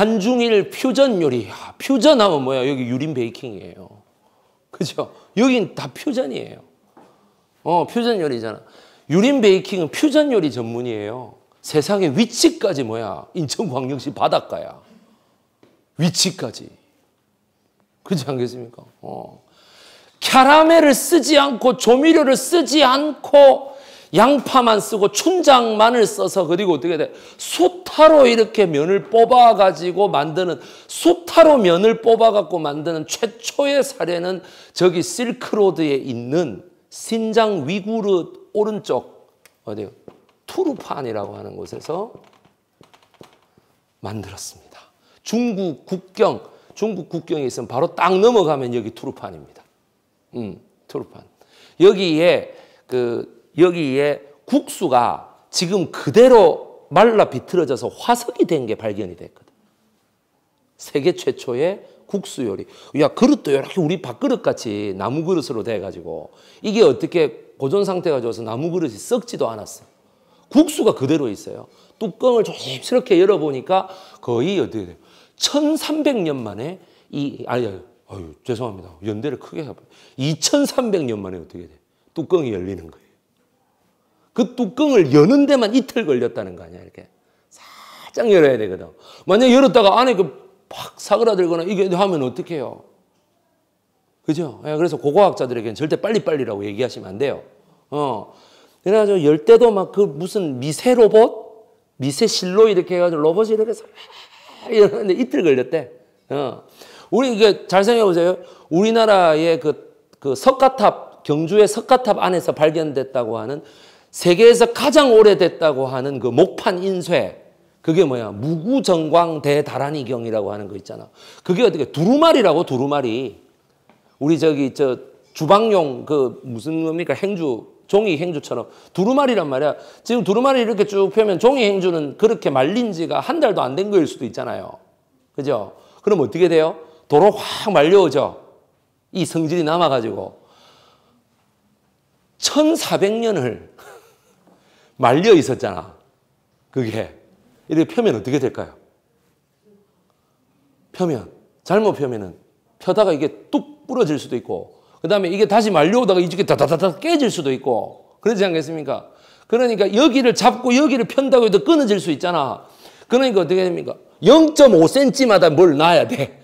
한중일 퓨전 요리. 아, 퓨전하면 뭐야? 여기 유린 베이킹이에요. 그죠? 여긴 다 퓨전이에요. 어, 퓨전 요리잖아. 유린 베이킹은 퓨전 요리 전문이에요. 세상의 위치까지 뭐야? 인천광역시 바닷가야. 위치까지. 그렇지 않겠습니까? 어. 캐러멜을 쓰지 않고 조미료를 쓰지 않고 양파만 쓰고 춘장만을 써서 그리고 어떻게 돼? 수타로 이렇게 면을 뽑아가지고 만드는 수타로 면을 뽑아갖고 만드는 최초의 사례는 저기 실크로드에 있는 신장 위구르 오른쪽 어디요? 투르판이라고 하는 곳에서 만들었습니다. 중국 국경, 중국 국경에 있으면 바로 딱 넘어가면 여기 투르판입니다. 음, 투르판. 여기에 그 여기에 국수가 지금 그대로 말라 비틀어져서 화석이 된 게 발견이 됐거든. 세계 최초의 국수 요리. 야, 그릇도 이렇게 우리 밥그릇 같이 나무 그릇으로 돼가지고 이게 어떻게 보존 상태가 좋아서 나무 그릇이 썩지도 않았어. 국수가 그대로 있어요. 뚜껑을 조심스럽게 열어보니까 거의 어떻게 돼 1300년 만에 이, 아니, 아유 죄송합니다. 연대를 크게 해봐. 2300년 만에 어떻게 돼? 뚜껑이 열리는 거예요. 그 뚜껑을 여는 데만 이틀 걸렸다는 거 아니야, 이렇게. 살짝 열어야 되거든. 만약 에 열었다가 안에 그 팍 사그라들거나 이게 하면 어떡 해요? 그죠? 예, 그래서 고고학자들에게는 절대 빨리빨리라고 얘기하시면 안 돼요. 어. 그래가지고 열 때도 막 그 무슨 미세 로봇? 미세 실로 이렇게 해가지고 로봇이 이렇게 열었는데 이틀 걸렸대. 어. 우리 이게 잘 생각해보세요. 우리나라의 그, 그 석가탑, 경주의 석가탑 안에서 발견됐다고 하는 세계에서 가장 오래됐다고 하는 그 목판 인쇄 그게 뭐야 무구정광 대다란이경이라고 하는 거 있잖아. 그게 어떻게 두루마리라고 두루마리. 우리 저기 저 주방용 그 무슨 겁니까 행주 종이 행주처럼 두루마리란 말이야. 지금 두루마리 이렇게 쭉 펴면 종이 행주는 그렇게 말린 지가 한 달도 안 된 거일 수도 있잖아요. 그죠? 그럼 어떻게 돼요? 도로 확 말려오죠. 이 성질이 남아가지고 1400년을 말려 있었잖아. 그게. 이렇게 펴면 어떻게 될까요? 펴면. 잘못 펴면은 펴다가 이게 뚝 부러질 수도 있고, 그 다음에 이게 다시 말려오다가 이쪽에 다다다다 깨질 수도 있고, 그러지 않겠습니까? 그러니까 여기를 잡고 여기를 편다고 해도 끊어질 수 있잖아. 그러니까 어떻게 됩니까? 0.5cm마다 뭘 놔야 돼.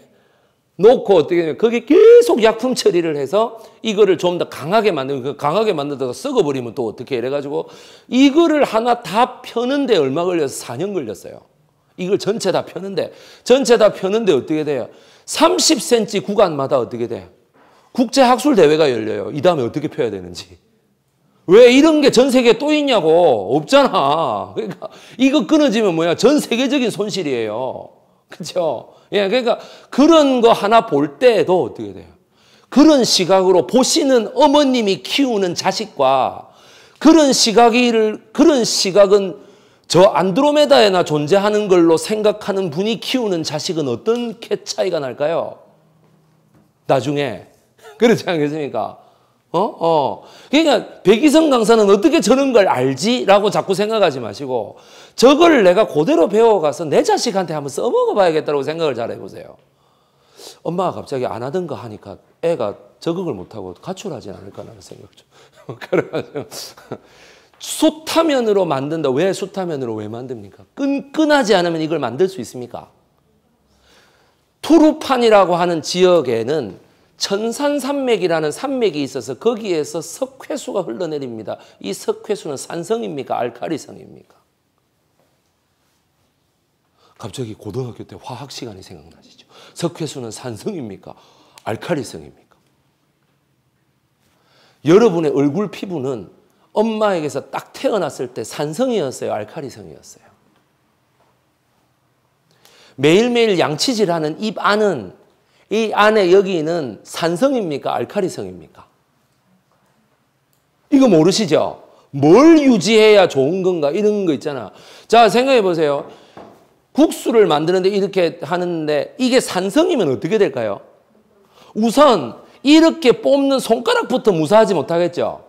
놓고 어떻게 되면 냐 거기 계속 약품 처리를 해서 이거를 좀 더 강하게 만들고 그 강하게 만들다가 썩어버리면 또 어떻게 이래가지고 이거를 하나 다 펴는데 얼마 걸려서 4년 걸렸어요. 이걸 전체 다 펴는데 전체 다 펴는데 어떻게 돼요? 30cm 구간마다 어떻게 돼요? 국제학술대회가 열려요. 이 다음에 어떻게 펴야 되는지. 왜 이런 게 전 세계에 또 있냐고. 없잖아. 그러니까 이거 끊어지면 뭐야? 전 세계적인 손실이에요. 그렇죠? 예, 그러니까 그런 거 하나 볼 때에도 어떻게 돼요? 그런 시각으로 보시는 어머님이 키우는 자식과 그런 시각을 그런 시각은 저 안드로메다에나 존재하는 걸로 생각하는 분이 키우는 자식은 어떤 개 차이가 날까요? 나중에 그렇지 않겠습니까? 어? 어. 그러니까 백이성 강사는 어떻게 저런 걸 알지라고 자꾸 생각하지 마시고 저걸 내가 그대로 배워가서 내 자식한테 한번 써먹어 봐야겠다고 생각을 잘 해보세요. 엄마가 갑자기 안 하던 거 하니까 애가 적응을 못하고 가출하진 않을까라는 생각 좀. 뭐 그타면으로 만든다. 왜 숱타면으로 왜 만듭니까? 끈끈하지 않으면 이걸 만들 수 있습니까? 투르판이라고 하는 지역에는 천산산맥이라는 산맥이 있어서 거기에서 석회수가 흘러내립니다. 이 석회수는 산성입니까? 알카리성입니까? 갑자기 고등학교 때 화학 시간이 생각나시죠? 석회수는 산성입니까? 알카리성입니까? 여러분의 얼굴 피부는 엄마에게서 딱 태어났을 때 산성이었어요? 알카리성이었어요? 매일매일 양치질하는 입 안은 이 안에 여기는 산성입니까? 알카리성입니까? 이거 모르시죠? 뭘 유지해야 좋은 건가? 이런 거 있잖아. 자, 생각해 보세요. 국수를 만드는데 이렇게 하는데 이게 산성이면 어떻게 될까요? 우선 이렇게 뽑는 손가락부터 무사하지 못하겠죠.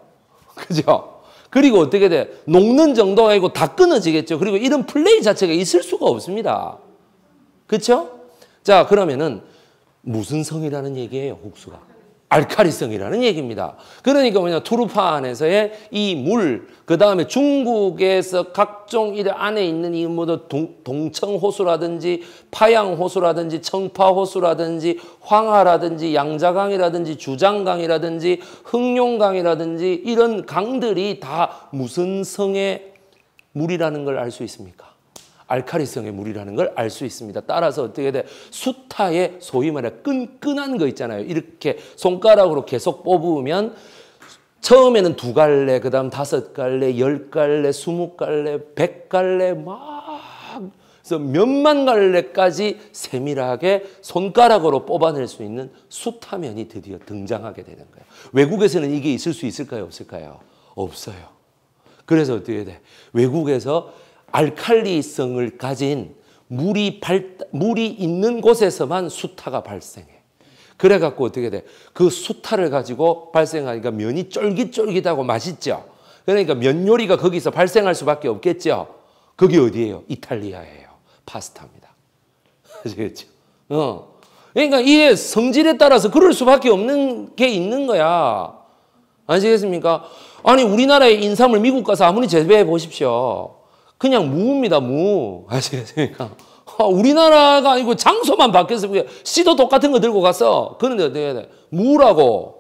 그죠? 그리고 어떻게 돼? 녹는 정도 아니고 다 끊어지겠죠. 그리고 이런 플레이 자체가 있을 수가 없습니다. 그렇 자, 그러면은 무슨 성이라는 얘기예요, 옥수가? 알카리성이라는 얘기입니다. 그러니까 뭐냐, 투르파 안에서의 이 물, 그 다음에 중국에서 각종 이 안에 있는 이 뭐든 동청호수라든지 파양호수라든지 청파호수라든지 황하라든지 양자강이라든지 주장강이라든지 흑룡강이라든지 이런 강들이 다 무슨 성의 물이라는 걸 알 수 있습니까? 알카리성의 물이라는 걸 알 수 있습니다. 따라서 어떻게 돼? 수타의 소위 말해 끈끈한 거 있잖아요. 이렇게 손가락으로 계속 뽑으면 처음에는 두 갈래, 그 다음 다섯 갈래, 열 갈래, 스무 갈래, 백 갈래, 막, 그래서 몇만 갈래까지 세밀하게 손가락으로 뽑아낼 수 있는 수타면이 드디어 등장하게 되는 거예요. 외국에서는 이게 있을 수 있을까요? 없을까요? 없어요. 그래서 어떻게 돼? 외국에서 알칼리성을 가진 물이 발, 물이 있는 곳에서만 수타가 발생해. 그래갖고 어떻게 돼? 그 수타를 가지고 발생하니까 면이 쫄깃쫄깃하고 맛있죠? 그러니까 면 요리가 거기서 발생할 수밖에 없겠죠? 그게 어디예요? 이탈리아예요. 파스타입니다. 아시겠죠? 어. 그러니까 이게 성질에 따라서 그럴 수밖에 없는 게 있는 거야. 아시겠습니까? 아니, 우리나라의 인삼을 미국 가서 아무리 재배해 보십시오. 그냥 무입니다, 무. 아시겠습니까? 아, 우리나라가 아니고 장소만 바뀌었어요 씨도 똑같은 거 들고 갔어. 그런데 어떻게 해야 돼? 무라고.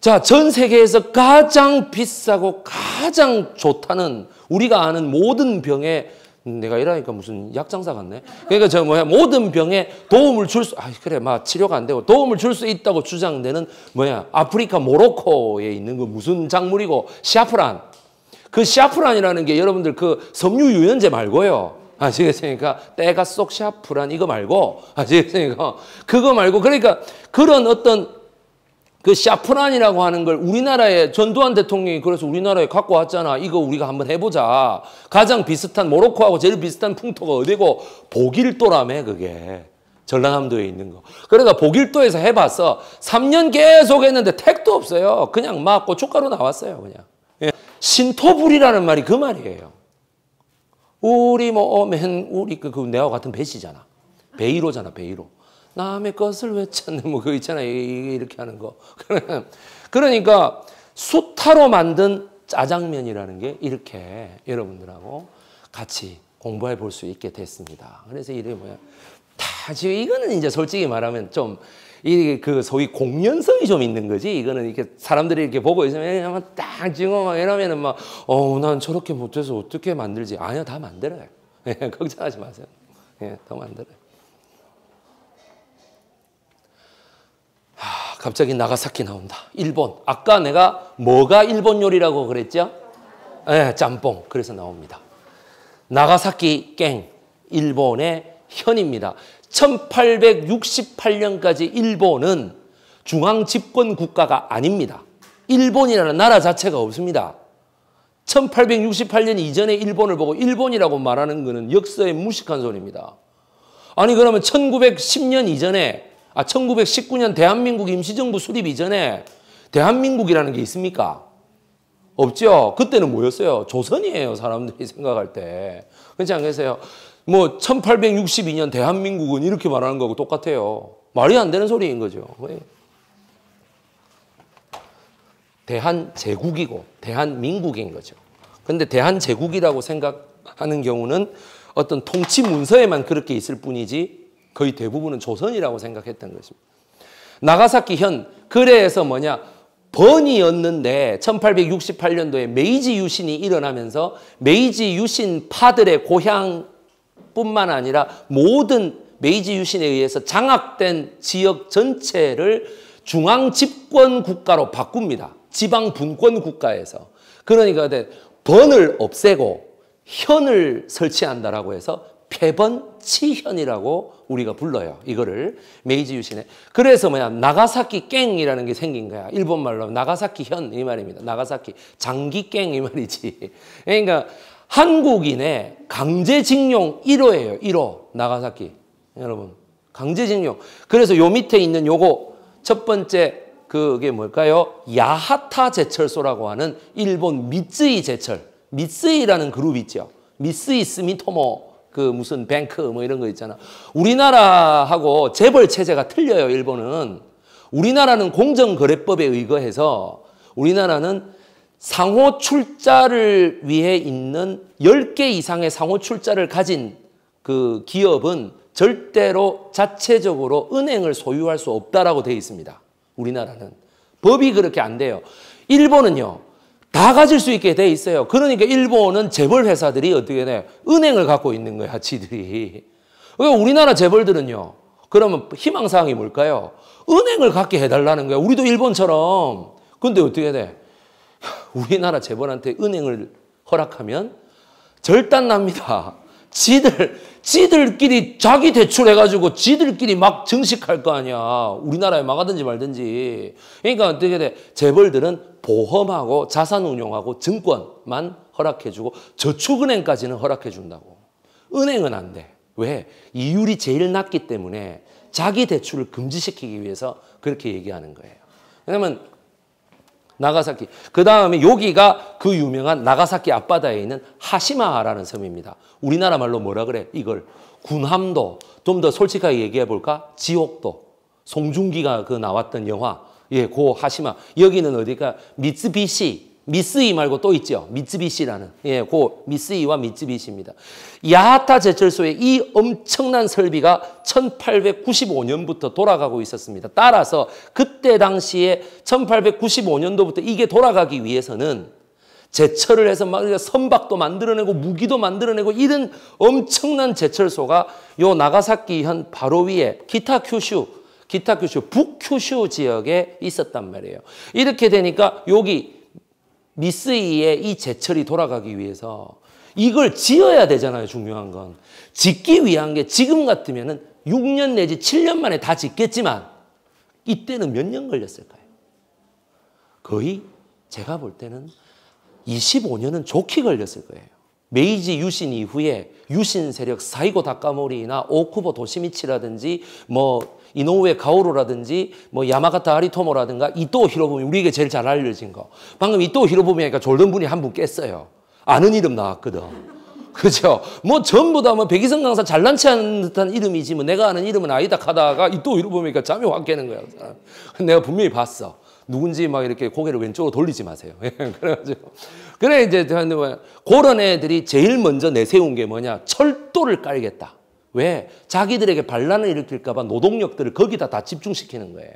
자, 전 세계에서 가장 비싸고 가장 좋다는 우리가 아는 모든 병에 내가 이러니까 무슨 약장사 같네. 그러니까 저 뭐야 모든 병에 도움을 줄 수, 아 그래 막 치료가 안 되고 도움을 줄 수 있다고 주장되는 뭐야 아프리카 모로코에 있는 그 무슨 작물이고 샤프란 그 샤프란이라는 게 여러분들 그 섬유 유연제 말고요. 아시겠습니까? 때가 쏙 샤프란 이거 말고 아시겠습니까? 그거 말고 그러니까 그런 어떤 그 샤프란이라고 하는 걸 우리나라에 전두환 대통령이 그래서 우리나라에 갖고 왔잖아. 이거 우리가 한번 해보자. 가장 비슷한 모로코하고 제일 비슷한 풍토가 어디고 보길도라며 그게. 전라남도에 있는 거. 그러니까 보길도에서 해봤어. 3년 계속 했는데 택도 없어요. 그냥 막 고춧가루 나왔어요. 그냥. 신토불이라는 말이 그 말이에요. 우리 뭐맨 어, 우리 그, 그 내와 같은 배시잖아. 베이로잖아 베이로. 남의 것을 왜 찾는 뭐 그거 있잖아 이렇게 하는 거. 그러니까 수타로 만든 짜장면이라는 게 이렇게 여러분들하고 같이 공부해 볼 수 있게 됐습니다. 그래서 이게 뭐야? 다 지금 이거는 이제 솔직히 말하면 좀 이그 소위 공연성이 좀 있는 거지. 이거는 이렇게 사람들이 이렇게 보고 있으면 딱 지금 막 이러면은 막 어, 난 저렇게 못해서 어떻게 만들지? 아니요, 다 만들어요. 예, 걱정하지 마세요. 예, 다 만들어요. 하, 갑자기 나가사키 나온다. 일본. 아까 내가 뭐가 일본 요리라고 그랬죠? 예, 짬뽕. 그래서 나옵니다. 나가사키 깽. 일본의 현입니다. 1868년까지 일본은 중앙 집권 국가가 아닙니다. 일본이라는 나라 자체가 없습니다. 1868년 이전에 일본을 보고 일본이라고 말하는 것은 역사에 무식한 소리입니다. 아니 그러면 1910년 이전에 아 1919년 대한민국 임시정부 수립 이전에 대한민국이라는 게 있습니까? 없죠. 그때는 뭐였어요? 조선이에요. 사람들이 생각할 때. 그렇지 않겠어요? 뭐 1862년 대한민국은 이렇게 말하는 거하고 똑같아요. 말이 안 되는 소리인 거죠. 대한제국이고 대한민국인 거죠. 근데 대한제국이라고 생각하는 경우는 어떤 통치 문서에만 그렇게 있을 뿐이지 거의 대부분은 조선이라고 생각했던 것입니다. 나가사키 현, 그래에서 뭐냐? 번이었는데 1868년도에 메이지 유신이 일어나면서 메이지 유신 파들의 고향뿐만 아니라 모든 메이지 유신에 의해서 장악된 지역 전체를 중앙 집권 국가로 바꿉니다. 지방 분권 국가에서. 그러니까 번을 없애고 현을 설치한다라고 해서 폐번치현이라고 우리가 불러요. 이거를 메이지 유신에. 그래서 뭐냐 나가사키 깽이라는 게 생긴 거야. 일본 말로 나가사키 현이 말입니다. 나가사키 장기 깽이 말이지. 그러니까 한국인의 강제징용 1호예요. 1호 나가사키 여러분 강제징용. 그래서 요 밑에 있는 요거 첫 번째 그게 뭘까요? 야하타 제철소라고 하는 일본 미쓰이 제철. 미쓰이라는 그룹 있죠. 미쓰이 스미토모 그 무슨 뱅크 뭐 이런 거 있잖아. 우리나라하고 재벌 체제가 틀려요, 일본은. 우리나라는 공정거래법에 의거해서 우리나라는 상호 출자를 위해 있는 10개 이상의 상호 출자를 가진 그 기업은 절대로 자체적으로 은행을 소유할 수 없다라고 되어 있습니다. 우리나라는. 법이 그렇게 안 돼요. 일본은요. 다 가질 수 있게 돼 있어요. 그러니까 일본은 재벌 회사들이 어떻게 돼? 은행을 갖고 있는 거야, 지들이. 그러니까 우리나라 재벌들은요. 그러면 희망사항이 뭘까요? 은행을 갖게 해달라는 거야. 우리도 일본처럼. 근데 어떻게 돼? 우리나라 재벌한테 은행을 허락하면 절단 납니다. 지들, 지들끼리 자기 대출해가지고 지들끼리 막 증식할 거 아니야. 우리나라에 막하든지 말든지. 그러니까 어떻게 돼? 재벌들은 보험하고 자산운용하고 증권만 허락해주고 저축은행까지는 허락해준다고. 은행은 안 돼. 왜? 이율이 제일 낮기 때문에 자기 대출을 금지시키기 위해서 그렇게 얘기하는 거예요. 왜냐면 나가사키. 그 다음에 여기가 그 유명한 나가사키 앞바다에 있는 하시마라는 섬입니다. 우리나라 말로 뭐라 그래? 이걸 군함도 좀 더 솔직하게 얘기해 볼까? 지옥도 송중기가 그 나왔던 영화 예, 고 하시마 여기는 어디까 미쓰비시 미쓰이 말고 또 있죠 미쓰비시라는 예, 고 미쓰이와 미쓰비시입니다. 야하타 제철소의 이 엄청난 설비가 1895년부터 돌아가고 있었습니다. 따라서 그때 당시에 1895년도부터 이게 돌아가기 위해서는 제철을 해서 막 선박도 만들어내고 무기도 만들어내고 이런 엄청난 제철소가 요 나가사키 현 바로 위에 기타 큐슈 기타 큐슈 북큐슈 지역에 있었단 말이에요. 이렇게 되니까 여기 미쓰이의 이 제철이 돌아가기 위해서 이걸 지어야 되잖아요. 중요한 건 짓기 위한 게 지금 같으면은 6년 내지 7년 만에 다 짓겠지만 이때는 몇 년 걸렸을까요? 거의 제가 볼 때는 25년은 좋게 걸렸을 거예요. 메이지 유신 이후에 유신 세력 사이고 다카모리나 오쿠보 도시미치라든지 뭐 이노우에 가오루라든지 뭐 야마가타 아리토모라든가 이또 히로부미 우리에게 제일 잘 알려진 거 방금 이또 히로부미 하니까 그러니까 졸던 분이 한 분 깼어요 아는 이름 나왔거든 그죠 뭐 전부 다뭐 백이성 강사 잘난 체하는 듯한 이름이지 뭐 내가 아는 이름은 아니다 하다가 이또 히로부미니까 잠이 확 깨는 거야 내가 분명히 봤어 누군지 막 이렇게 고개를 왼쪽으로 돌리지 마세요. 그래가지고 그래 이제 뭐, 그런 애들이 제일 먼저 내세운 게 뭐냐 철도를 깔겠다. 왜 자기들에게 반란을 일으킬까봐 노동력들을 거기다 다 집중시키는 거예요.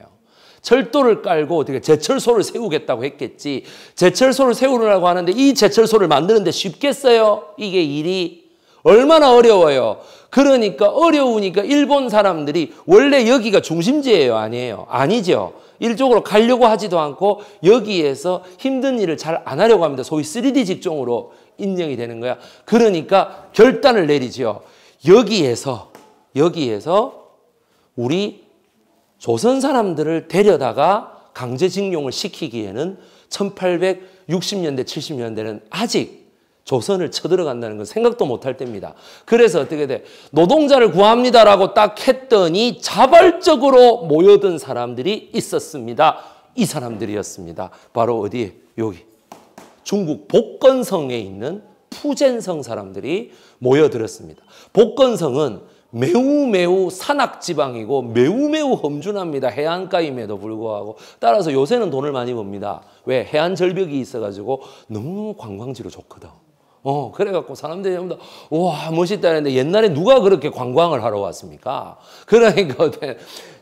철도를 깔고 어떻게 제철소를 세우겠다고 했겠지. 제철소를 세우려고 하는데 이 제철소를 만드는데 쉽겠어요? 이게 일이 얼마나 어려워요. 그러니까 어려우니까 일본 사람들이 원래 여기가 중심지예요, 아니에요? 아니죠. 일쪽으로 가려고 하지도 않고 여기에서 힘든 일을 잘 안 하려고 합니다. 소위 3D 직종으로 인정이 되는 거야. 그러니까 결단을 내리죠 여기에서 여기에서 우리 조선 사람들을 데려다가 강제징용을 시키기에는 1860년대 70년대는 아직 조선을 쳐들어간다는 건 생각도 못할 때입니다. 그래서 어떻게 돼? 노동자를 구합니다라고 딱 했더니 자발적으로 모여든 사람들이 있었습니다. 이 사람들이었습니다. 바로 어디? 여기. 중국 복건성에 있는 푸젠성 사람들이 모여들었습니다. 복건성은 매우 매우 산악 지방이고 매우 매우 험준합니다. 해안가임에도 불구하고 따라서 요새는 돈을 많이 봅니다. 왜? 해안 절벽이 있어 가지고 너무 관광지로 좋거든. 어, 그래갖고 사람들이 전부 다, 와, 멋있다 했는데 옛날에 누가 그렇게 관광을 하러 왔습니까? 그러니까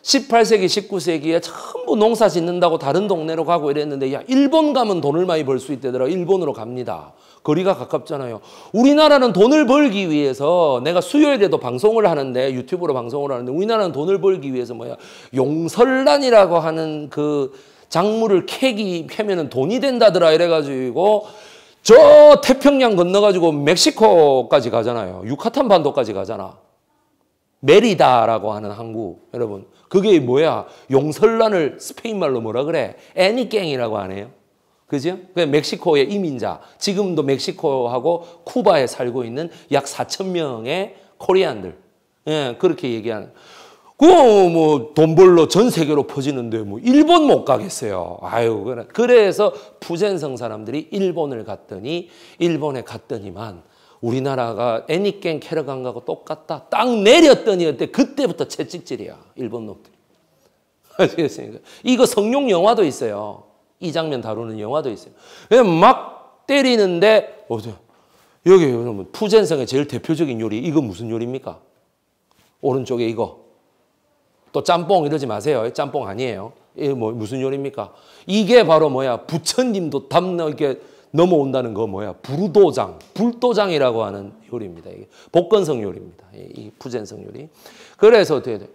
18세기, 19세기에 전부 농사 짓는다고 다른 동네로 가고 이랬는데, 야, 일본 가면 돈을 많이 벌 수 있대더라. 일본으로 갑니다. 거리가 가깝잖아요. 우리나라는 돈을 벌기 위해서 내가 수요일에도 방송을 하는데 유튜브로 방송을 하는데 우리나라는 돈을 벌기 위해서 뭐야 용설란이라고 하는 그 작물을 캐기 캐면은 돈이 된다더라 이래가지고 저 태평양 건너가지고 멕시코까지 가잖아요. 유카탄 반도까지 가잖아. 메리다라고 하는 항구. 여러분, 그게 뭐야? 용설란을 스페인말로 뭐라 그래? 애니깽이라고 하네요. 그죠? 그 멕시코의 이민자, 지금도 멕시코하고 쿠바에 살고 있는 약 4천 명의 코리안들. 예, 그렇게 얘기하는. 그뭐돈 벌러 전 세계로 퍼지는데 뭐 일본 못 가겠어요. 아유 그래서 부젠성 사람들이 일본을 갔더니 일본에 갔더니만 우리나라가 애니깽 캐러간가고 똑같다. 딱 내렸더니 그때 그때부터 채찍질이야 일본 놈들. 아시겠습니까? 이거 성룡 영화도 있어요. 이 장면 다루는 영화도 있어요. 예, 막 때리는데 어제 여기 여러분 푸젠성의 제일 대표적인 요리 이거 무슨 요리입니까? 오른쪽에 이거 또 짬뽕 이러지 마세요. 짬뽕 아니에요. 이게 뭐 무슨 요리입니까? 이게 바로 뭐야? 부처님도 담나게 넘어온다는 거 뭐야? 부르도장, 불도장이라고 하는 요리입니다. 이게 복건성 요리입니다. 이 부젠성 요리. 그래서 어떻게 돼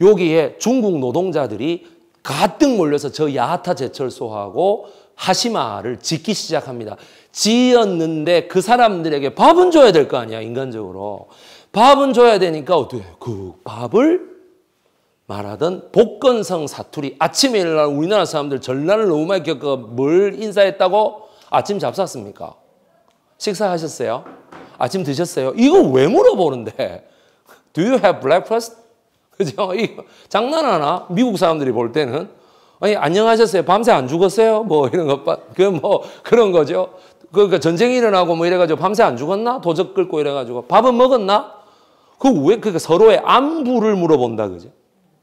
여기에 중국 노동자들이 가뜩 몰려서 저 야하타 제철소하고 하시마를 짓기 시작합니다. 지었는데 그 사람들에게 밥은 줘야 될 거 아니야, 인간적으로. 밥은 줘야 되니까 어떻게 그 밥을 말하던 복건성 사투리. 아침에 일어나 우리나라 사람들 전란을 너무 많이 겪어 뭘 인사했다고? 아침 잡쌌습니까? 식사하셨어요? 아침 드셨어요? 이거 왜 물어보는데? Do you have breakfast? 그죠? 이거 장난하나? 미국 사람들이 볼 때는. 아니, 안녕하셨어요? 밤새 안 죽었어요? 뭐 이런 것, 그뭐 그런 거죠. 그러니까 전쟁이 일어나고 뭐 이래가지고 밤새 안 죽었나? 도적 끓고 이래가지고 밥은 먹었나? 그 왜, 그러니까 서로의 안부를 물어본다, 그죠?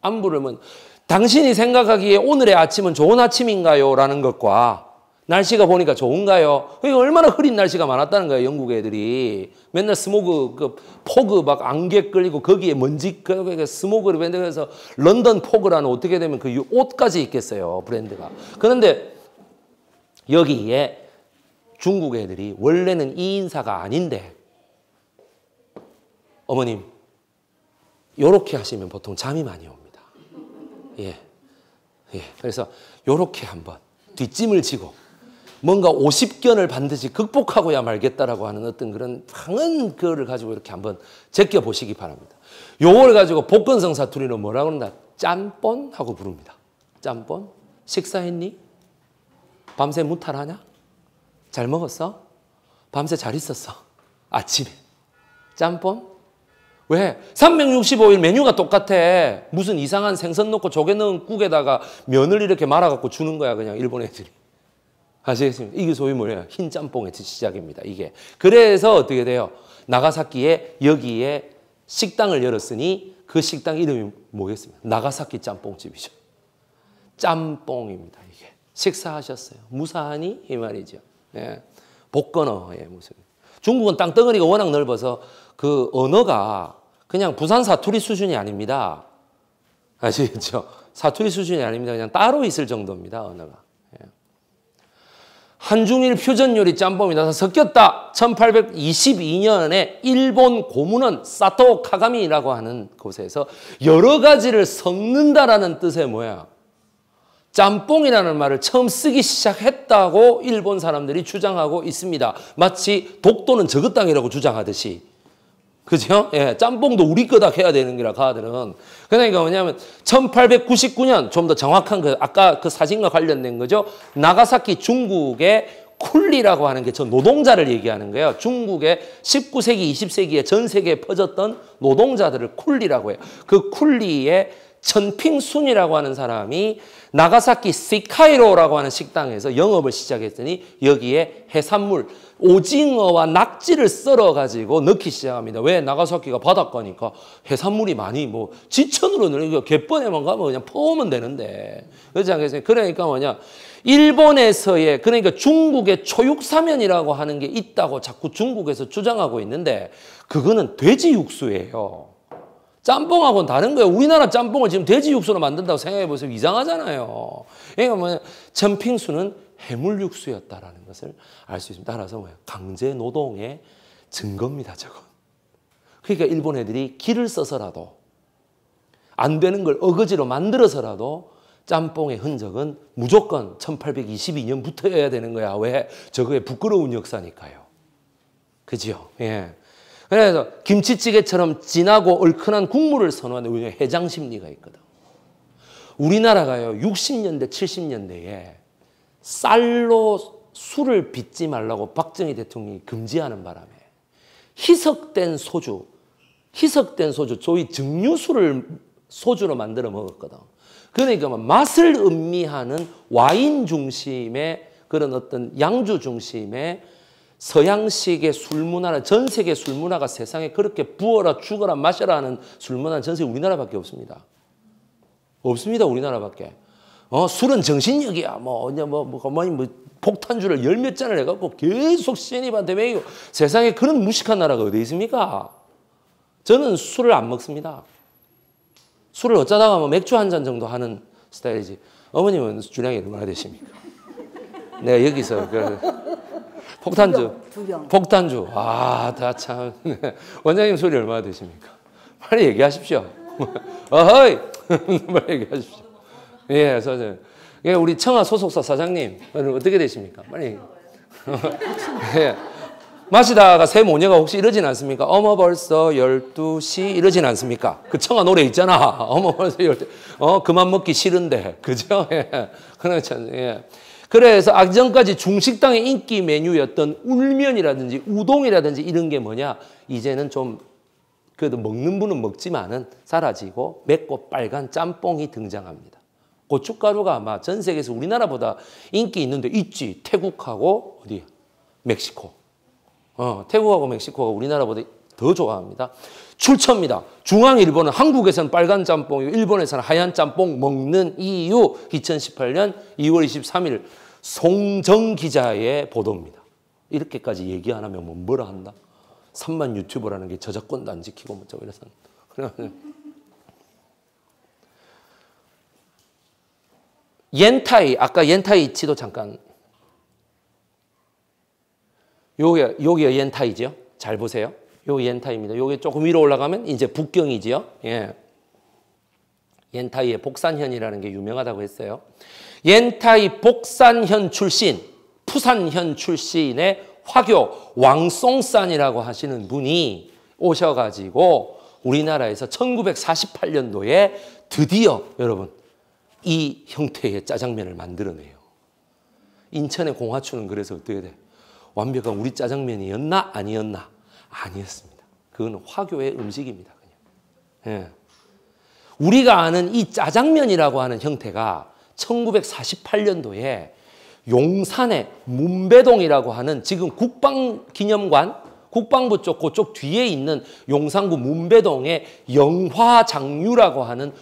안 부르면 당신이 생각하기에 오늘의 아침은 좋은 아침인가요? 라는 것과 날씨가 보니까 좋은가요? 얼마나 흐린 날씨가 많았다는 거예요, 영국 애들이. 맨날 스모그, 그, 포그 막 안개 끌리고 거기에 먼지, 그, 그, 그 스모그를 맨들에서 런던 포그라는 어떻게 되면 그 옷까지 있겠어요, 브랜드가. 그런데 여기에 중국 애들이 원래는 이 인사가 아닌데, 어머님, 요렇게 하시면 보통 잠이 많이 옵니다. 예. 예. 그래서 요렇게 한번 뒷짐을 지고 뭔가 50견을 반드시 극복하고야 말겠다라고 하는 어떤 그런 강은 그거를 가지고 이렇게 한번 제껴 보시기 바랍니다. 요걸 가지고 복근성 사투리로 뭐라 그런다? 짬뽕 하고 부릅니다. 짬뽕? 식사했니? 밤새 무탈하냐? 잘 먹었어? 밤새 잘 있었어? 아침에 짬뽕? 왜? 365일 메뉴가 똑같아. 무슨 이상한 생선 넣고 조개 넣은 국에다가 면을 이렇게 말아갖고 주는 거야, 그냥 일본 애들이. 아시겠습니까? 이게 소위 뭐냐. 흰 짬뽕의 시작입니다, 이게. 그래서 어떻게 돼요? 나가사키에 여기에 식당을 열었으니 그 식당 이름이 뭐겠습니까? 나가사키 짬뽕집이죠. 짬뽕입니다, 이게. 식사하셨어요. 무사하니? 이 말이죠. 예. 복건어, 예, 무슨. 중국은 땅덩어리가 워낙 넓어서 그 언어가 그냥 부산 사투리 수준이 아닙니다. 아시겠죠? 사투리 수준이 아닙니다. 그냥 따로 있을 정도입니다. 언어가. 예. 한중일 표전 요리 짬뽕이 나서 섞였다. 1822년에 일본 고문원 사토 카가미라고 하는 곳에서 여러 가지를 섞는다라는 뜻의 뭐야? 짬뽕이라는 말을 처음 쓰기 시작했다고 일본 사람들이 주장하고 있습니다. 마치 독도는 저그 땅이라고 주장하듯이. 그죠? 예, 짬뽕도 우리 거다 해야 되는 거라 가들은. 그러니까 뭐냐면 1899년 좀 더 정확한 그 아까 그 사진과 관련된 거죠. 나가사키 중국의 쿨리라고 하는 게 저 노동자를 얘기하는 거예요. 중국의 19세기, 20세기에 전 세계에 퍼졌던 노동자들을 쿨리라고 해요. 그 쿨리의 천핑순이라고 하는 사람이 나가사키 시카이로라고 하는 식당에서 영업을 시작했더니 여기에 해산물 오징어와 낙지를 썰어 가지고 넣기 시작합니다. 왜 나가사키가 바닷가니까 해산물이 많이 뭐 지천으로 넣는 거 갯벌에만 가면 그냥 퍼오면 되는데 그렇지 않겠습니 그러니까 뭐냐 일본에서의 그러니까 중국의 초육사면이라고 하는 게 있다고 자꾸 중국에서 주장하고 있는데 그거는 돼지 육수예요. 짬뽕하고는 다른 거예요. 우리나라 짬뽕을 지금 돼지 육수로 만든다고 생각해 보세요. 이상하잖아요. 그러니까 뭐 전핑수는 해물 육수였다라는 것을 알 수 있습니다. 따라서 뭐야? 강제 노동의 증거입니다, 저건. 그러니까 일본 애들이 기를 써서라도 안 되는 걸 어거지로 만들어서라도 짬뽕의 흔적은 무조건 1822년부터여야 되는 거야. 왜? 저거의 부끄러운 역사니까요. 그지 예. 그래서 김치찌개처럼 진하고 얼큰한 국물을 선호하는 해장 심리가 있거든. 우리나라가요, 60년대, 70년대에 쌀로 술을 빚지 말라고 박정희 대통령이 금지하는 바람에 희석된 소주, 희석된 소주, 저희 증류수를 소주로 만들어 먹었거든. 그러니까 뭐 맛을 음미하는 와인 중심의 그런 어떤 양주 중심의 서양식의 술 문화나 전 세계 술 문화가 세상에 그렇게 부어라 죽어라 마셔라 하는 술 문화는 전 세계 우리나라밖에 없습니다. 없습니다. 우리나라밖에. 어, 술은 정신력이야. 뭐, 그냥 뭐, 뭐, 뭐, 폭탄주를 열 몇 잔을 해갖고 계속 신입한테 매이고 세상에 그런 무식한 나라가 어디 있습니까? 저는 술을 안 먹습니다. 술을 어쩌다가 뭐 맥주 한 잔 정도 하는 스타일이지. 어머님은 주량이 얼마나 되십니까? 네, 여기서. 그, 폭탄주. 두 병, 폭탄주. 아, 다 참. 원장님 소리 얼마나 되십니까? 빨리 얘기하십시오. 어허이! 빨리 얘기하십시오. 예, 그래서 예, 우리 청아 소속사 사장님 어떻게 되십니까? 빨리. 예. 마시다가 새 모녀가 혹시 이러진 않습니까? 어머 벌써 12시 이러진 않습니까? 그 청아 노래 있잖아. 어머 벌써 12시. 어, 그만 먹기 싫은데. 그죠? 예. 예. 그래서 악전까지 중식당의 인기 메뉴였던 울면이라든지 우동이라든지 이런 게 뭐냐? 이제는 좀 그래도 먹는 분은 먹지만은 사라지고 맵고 빨간 짬뽕이 등장합니다. 고춧가루가 아마 전 세계에서 우리나라보다 인기 있는데 있지. 태국하고 어디? 멕시코. 어, 태국하고 멕시코가 우리나라보다 더 좋아합니다. 출처입니다. 중앙일보는 한국에서는 빨간 짬뽕, 일본에서는 하얀 짬뽕 먹는 이유 2018년 2월 23일 송정 기자의 보도입니다. 이렇게까지 얘기 안 하면 뭐 뭐라 한다? 3만 유튜버라는 게 저작권도 안 지키고 뭐 저거 이래서. 옌타이, 아까 옌타이 이치도 잠깐. 요게, 요게 옌타이죠. 잘 보세요. 요 옌타입니다. 이 요게 조금 위로 올라가면 이제 북경이지요. 예. 옌타이의 복산현이라는 게 유명하다고 했어요. 옌타이 복산현 출신, 푸산현 출신의 화교 왕송산이라고 하시는 분이 오셔가지고 우리나라에서 1948년도에 드디어 여러분 이 형태의 짜장면을 만들어내요. 인천의 공화춘은 그래서 어떻게 돼? 완벽한 우리 짜장면이었나 아니었나 아니었습니다. 그건 화교의 음식입니다. 그냥. 예. 우리가 아는 이 짜장면이라고 하는 형태가 1948년도에 용산의 문배동이라고 하는 지금 국방기념관 국방부 쪽 그쪽 뒤에 있는 용산구 문배동에 영화장류라고 하는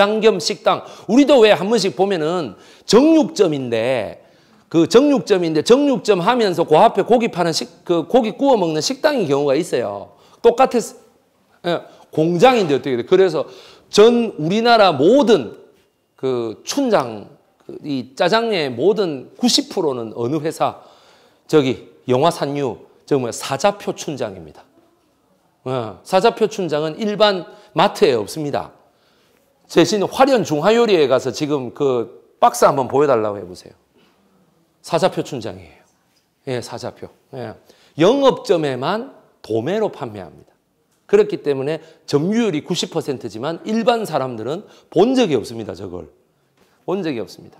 공장 겸 식당 우리도 왜 한 번씩 보면은 정육점인데 그 정육점인데 정육점 하면서 그 앞에 고기 파는 식, 그 고기 구워 먹는 식당인 경우가 있어요. 똑같았어. 예, 공장인데 어떻게 돼? 그래서 전 우리나라 모든 그 춘장 그 이 짜장의 모든 90%는 어느 회사 저기 영화산유 저뭐 사자표 춘장입니다. 어, 사자표 춘장은 일반 마트에 없습니다. 대신 화련 중화요리에 가서 지금 그 박스 한번 보여달라고 해보세요. 사자표 춘장이에요. 예, 사자표. 예. 영업점에만 도매로 판매합니다. 그렇기 때문에 점유율이 90%지만 일반 사람들은 본 적이 없습니다. 저걸. 본 적이 없습니다.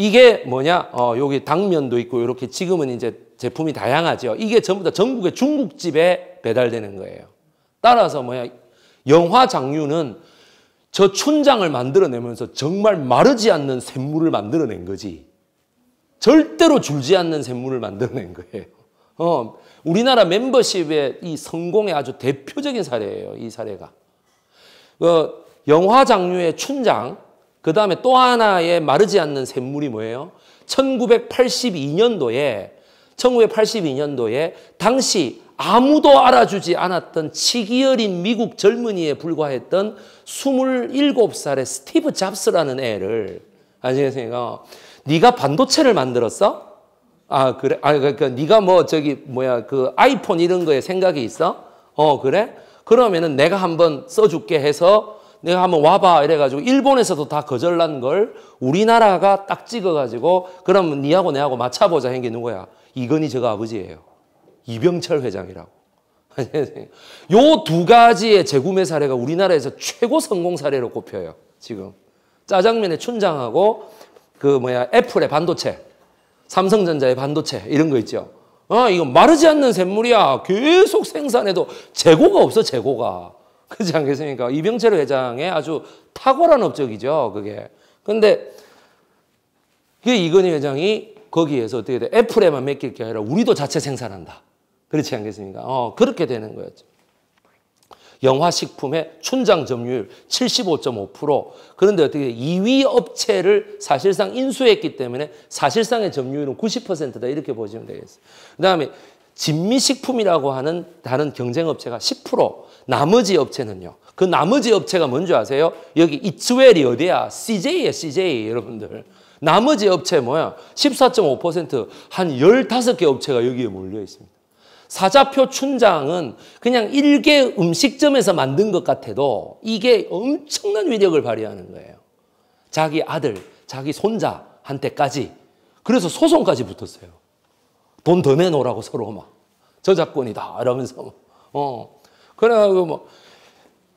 이게 뭐냐? 어, 여기 당면도 있고 이렇게 지금은 이제 제품이 다양하죠. 이게 전부 다 전국의 중국집에 배달되는 거예요. 따라서 뭐야? 영화 장류는 저 춘장을 만들어내면서 정말 마르지 않는 샘물을 만들어낸 거지. 절대로 줄지 않는 샘물을 만들어낸 거예요. 어, 우리나라 멤버십의 이 성공의 아주 대표적인 사례예요. 이 사례가. 어, 영화 장류의 춘장, 그 다음에 또 하나의 마르지 않는 샘물이 뭐예요? 1982년도에 1982년도에 당시 아무도 알아주지 않았던 치기어린 미국 젊은이에 불과했던 27살의 스티브 잡스라는 애를 아시겠습니까? 네가 반도체를 만들었어? 아 그래? 아 그러니까 네가 뭐 저기 뭐야 그 아이폰 이런 거에 생각이 있어? 어 그래? 그러면은 내가 한번 써줄게 해서 내가 한번 와봐 이래가지고 일본에서도 다 거절난 걸 우리나라가 딱 찍어가지고 그럼 니하고 내하고 맞춰보자 한게는거야 이건희 저가 아버지예요. 이병철 회장이라고. 요두 가지의 재구매 사례가 우리나라에서 최고 성공 사례로 꼽혀요. 지금 짜장면의 춘장하고 그 뭐야 애플의 반도체, 삼성전자의 반도체 이런 거 있죠. 아, 이거 마르지 않는 샘물이야. 계속 생산해도 재고가 없어, 재고가. 그렇지 않겠습니까? 이병철 회장의 아주 탁월한 업적이죠. 그게. 근데 그 이건희 회장이 거기에서 어떻게 돼? 애플에만 맡길 게 아니라 우리도 자체 생산한다. 그렇지 않겠습니까? 어, 그렇게 되는 거였죠. 영화식품의 춘장 점유율 75.5% 그런데 어떻게 2위 업체를 사실상 인수했기 때문에 사실상의 점유율은 90%다 이렇게 보시면 되겠어요. 그 다음에 진미식품이라고 하는 다른 경쟁업체가 10%, 나머지 업체는요. 그 나머지 업체가 뭔지 아세요? 여기 이츠웰이 어디야? CJ야, CJ 여러분들. 나머지 업체 뭐야? 14.5%한 15개 업체가 여기에 몰려 있습니다. 사자표 춘장은 그냥 일개 음식점에서 만든 것 같아도 이게 엄청난 위력을 발휘하는 거예요. 자기 아들, 자기 손자한테까지. 그래서 소송까지 붙었어요. 돈더 내놓으라고 서로 막 저작권이다 이러면서 뭐, 어 그래가지고 뭐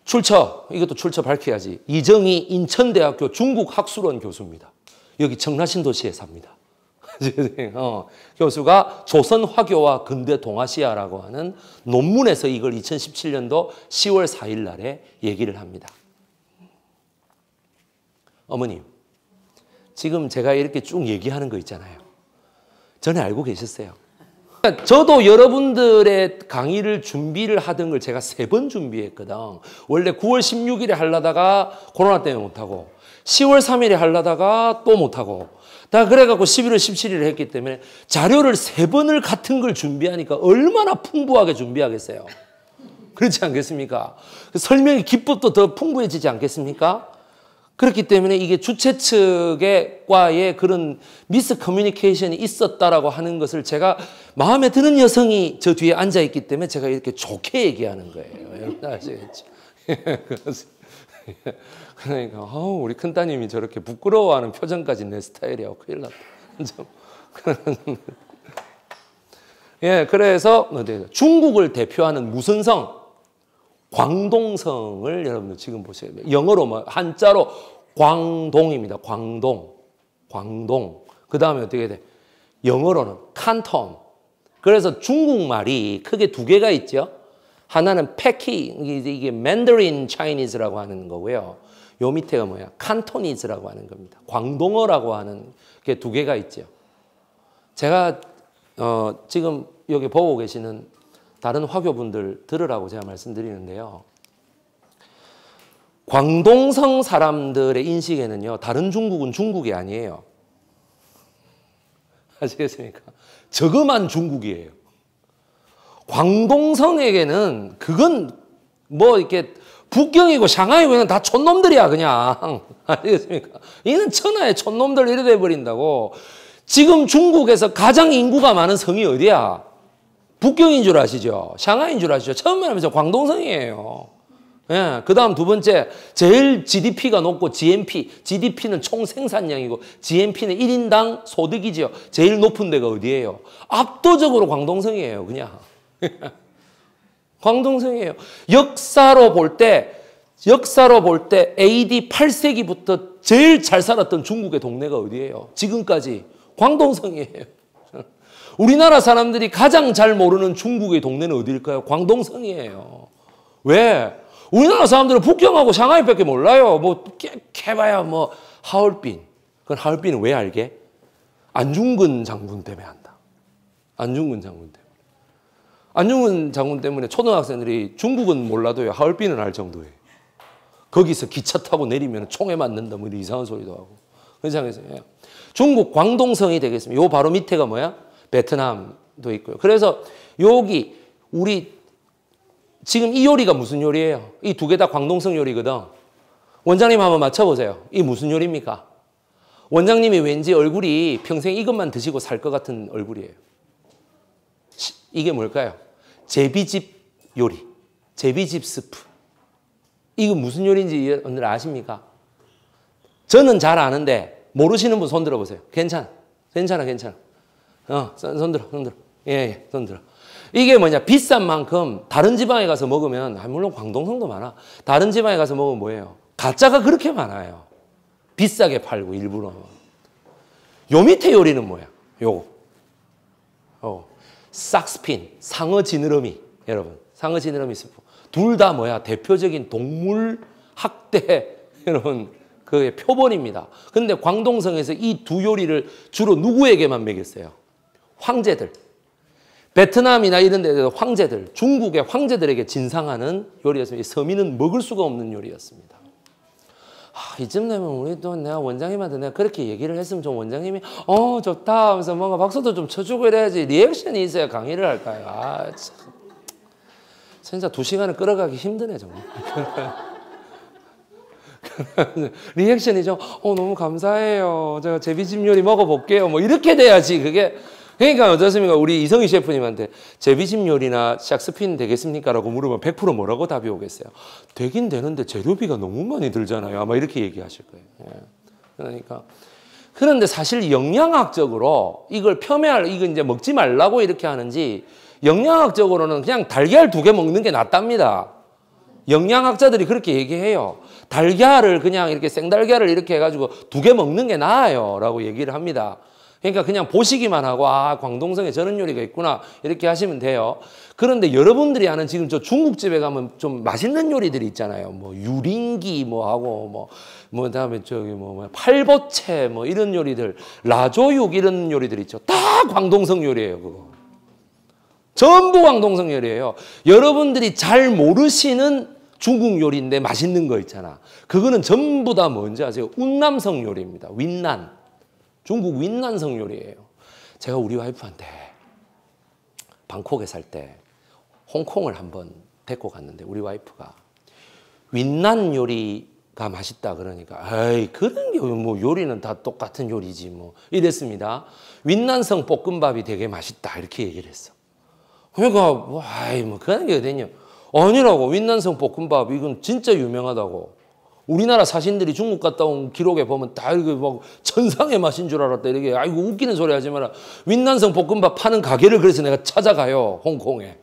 출처 이것도 출처 밝혀야지 이정희 인천대학교 중국학술원 교수입니다. 여기 청라신도시에 삽니다. 어, 교수가 조선화교와 근대 동아시아라고 하는 논문에서 이걸 2017년도 10월 4일 날에 얘기를 합니다. 어머님, 지금 제가 이렇게 쭉 얘기하는 거 있잖아요. 전에 알고 계셨어요. 그러니까 저도 여러분들의 강의를 준비를 하던 걸 제가 세 번 준비했거든. 원래 9월 16일에 하려다가 코로나 때문에 못하고 10월 3일에 하려다가 또 못하고 다 그래갖고 11월 17일에 했기 때문에 자료를 세 번을 같은 걸 준비하니까 얼마나 풍부하게 준비하겠어요. 그렇지 않겠습니까? 그 설명의 기법도 더 풍부해지지 않겠습니까? 그렇기 때문에 이게 주최 측과의 그런 미스 커뮤니케이션이 있었다라고 하는 것을 제가 마음에 드는 여성이 저 뒤에 앉아 있기 때문에 제가 이렇게 좋게 얘기하는 거예요. 여러분 아시겠죠? 그러니까 어우, 우리 큰 따님이 저렇게 부끄러워하는 표정까지 내 스타일이야. 큰일 났다. 예, 그래서 중국을 대표하는 무슨 성 광동성을 여러분들 지금 보셔야 돼요. 영어로 뭐 한자로 광동입니다. 광동. 광동. 그 다음에 어떻게 돼? 영어로는 칸톤. 그래서 중국말이 크게 두 개가 있죠. 하나는 패킹, 이게 맨더린 차이니즈라고 하는 거고요. 요 밑에가 뭐야? 칸토니즈라고 하는 겁니다. 광동어라고 하는 게 두 개가 있죠. 제가 어, 지금 여기 보고 계시는 다른 화교분들 들으라고 제가 말씀드리는데요. 광동성 사람들의 인식에는요, 다른 중국은 중국이 아니에요. 아시겠습니까? 저금한 중국이에요. 광동성에게는 그건 뭐 이렇게 북경이고 샹하이고는 다 촌놈들이야 그냥 아시겠습니까? 이는 천하의 촌놈들 이래 돼버린다고 지금 중국에서 가장 인구가 많은 성이 어디야? 북경인 줄 아시죠? 상하이인 줄 아시죠? 처음에 하면서 광동성이에요. 예, 그 다음 두 번째, 제일 GDP가 높고 GNP, GDP는 총 생산량이고 g m p 는 1인당 소득이지요. 제일 높은 데가 어디예요? 압도적으로 광동성이에요, 그냥. 광동성이에요. 역사로 볼 때, 역사로 볼 때 AD 8세기부터 제일 잘 살았던 중국의 동네가 어디예요? 지금까지 광동성이에요. 우리나라 사람들이 가장 잘 모르는 중국의 동네는 어디일까요? 광동성이에요. 왜? 우리나라 사람들은 북경하고 상하이밖에 몰라요. 뭐 깨, 깨봐야 뭐 하얼빈. 그건 하얼빈은 왜 알게? 안중근 장군 때문에 안다. 안중근 장군 때문에. 안중근 장군 때문에 초등학생들이 중국은 몰라도요. 하얼빈은 알 정도예요. 거기서 기차 타고 내리면 총에 맞는다 뭐 이런 이상한 소리도 하고. 그상에서 중국 광동성이 되겠습니다. 요 바로 밑에가 뭐야? 베트남도 있고요. 그래서 여기 우리 지금 이 요리가 무슨 요리예요? 이 두 개 다 광동성 요리거든. 원장님 한번 맞춰보세요. 이 무슨 요리입니까? 원장님이 왠지 얼굴이 평생 이것만 드시고 살 것 같은 얼굴이에요. 이게 뭘까요? 제비집 요리. 제비집 스프. 이거 무슨 요리인지 오늘 아십니까? 저는 잘 아는데 모르시는 분 손 들어보세요. 괜찮아. 괜찮아, 괜찮아. 어, 손, 들어, 손 들어. 예, 예, 손 들어. 이게 뭐냐 비싼 만큼 다른 지방에 가서 먹으면 아, 물론 광동성도 많아 다른 지방에 가서 먹으면 뭐예요 가짜가 그렇게 많아요 비싸게 팔고 일부러 요 밑에 요리는 뭐야 요거 어. 싹스핀 상어 지느러미 여러분 상어 지느러미 스프 둘 다 뭐야 대표적인 동물 학대 여러분 그게 표본입니다 근데 광동성에서 이 두 요리를 주로 누구에게만 먹였어요 황제들, 베트남이나 이런 데서 황제들, 중국의 황제들에게 진상하는 요리였습니다. 서민은 먹을 수가 없는 요리였습니다. 아, 이쯤 되면 우리 또 내가 원장님한테 내가 그렇게 얘기를 했으면 좀 원장님이 어 좋다 하면서 뭔가 박수도 좀 쳐주고 이래야지 리액션이 있어야 강의를 할까요? 아 참. 진짜 두 시간을 끌어가기 힘드네 정말. 리액션이 좀, 어, 너무 감사해요. 제가 제비집 요리 먹어볼게요. 뭐, 이렇게 돼야지. 그게 그러니까 어떻습니까? 우리 이성희 셰프님한테 제비집 요리나 샥스핀 되겠습니까? 라고 물으면 100% 뭐라고 답이 오겠어요? 되긴 되는데 재료비가 너무 많이 들잖아요. 아마 이렇게 얘기하실 거예요. 예. 그러니까. 그런데 사실 영양학적으로 이걸 폄훼할, 이거 이제 먹지 말라고 이렇게 하는지 영양학적으로는 그냥 달걀 두 개 먹는 게 낫답니다. 영양학자들이 그렇게 얘기해요. 달걀을 그냥 이렇게 생달걀을 이렇게 해가지고 두 개 먹는 게 나아요. 라고 얘기를 합니다. 그러니까 그냥 보시기만 하고 아 광동성에 저런 요리가 있구나 이렇게 하시면 돼요. 그런데 여러분들이 아는 지금 저 중국집에 가면 좀 맛있는 요리들이 있잖아요. 뭐 유린기 뭐 하고 뭐뭐 뭐 다음에 저기 뭐, 뭐 팔보채 뭐 이런 요리들 라조육 이런 요리들 있죠. 다 광동성 요리예요 그거. 전부 광동성 요리예요. 여러분들이 잘 모르시는 중국 요리인데 맛있는 거 있잖아. 그거는 전부 다 뭔지 아세요? 운남성 요리입니다. 윈난. 중국 윈난성 요리예요. 제가 우리 와이프한테 방콕에 살 때 홍콩을 한번 데리고 갔는데 우리 와이프가 윈난 요리가 맛있다 그러니까 에이 그런 게 뭐 요리는 다 똑같은 요리지 뭐 이랬습니다. 윈난성 볶음밥이 되게 맛있다 이렇게 얘기를 했어. 그러니까 뭐이뭐 그런 게 어딨냐 아니라고 윈난성 볶음밥 이건 진짜 유명하다고 우리나라 사신들이 중국 갔다 온 기록에 보면 다 이거 막 천상의 맛인 줄 알았다 이렇게 아이고 웃기는 소리 하지 마라 윈난성 볶음밥 파는 가게를 그래서 내가 찾아가요 홍콩에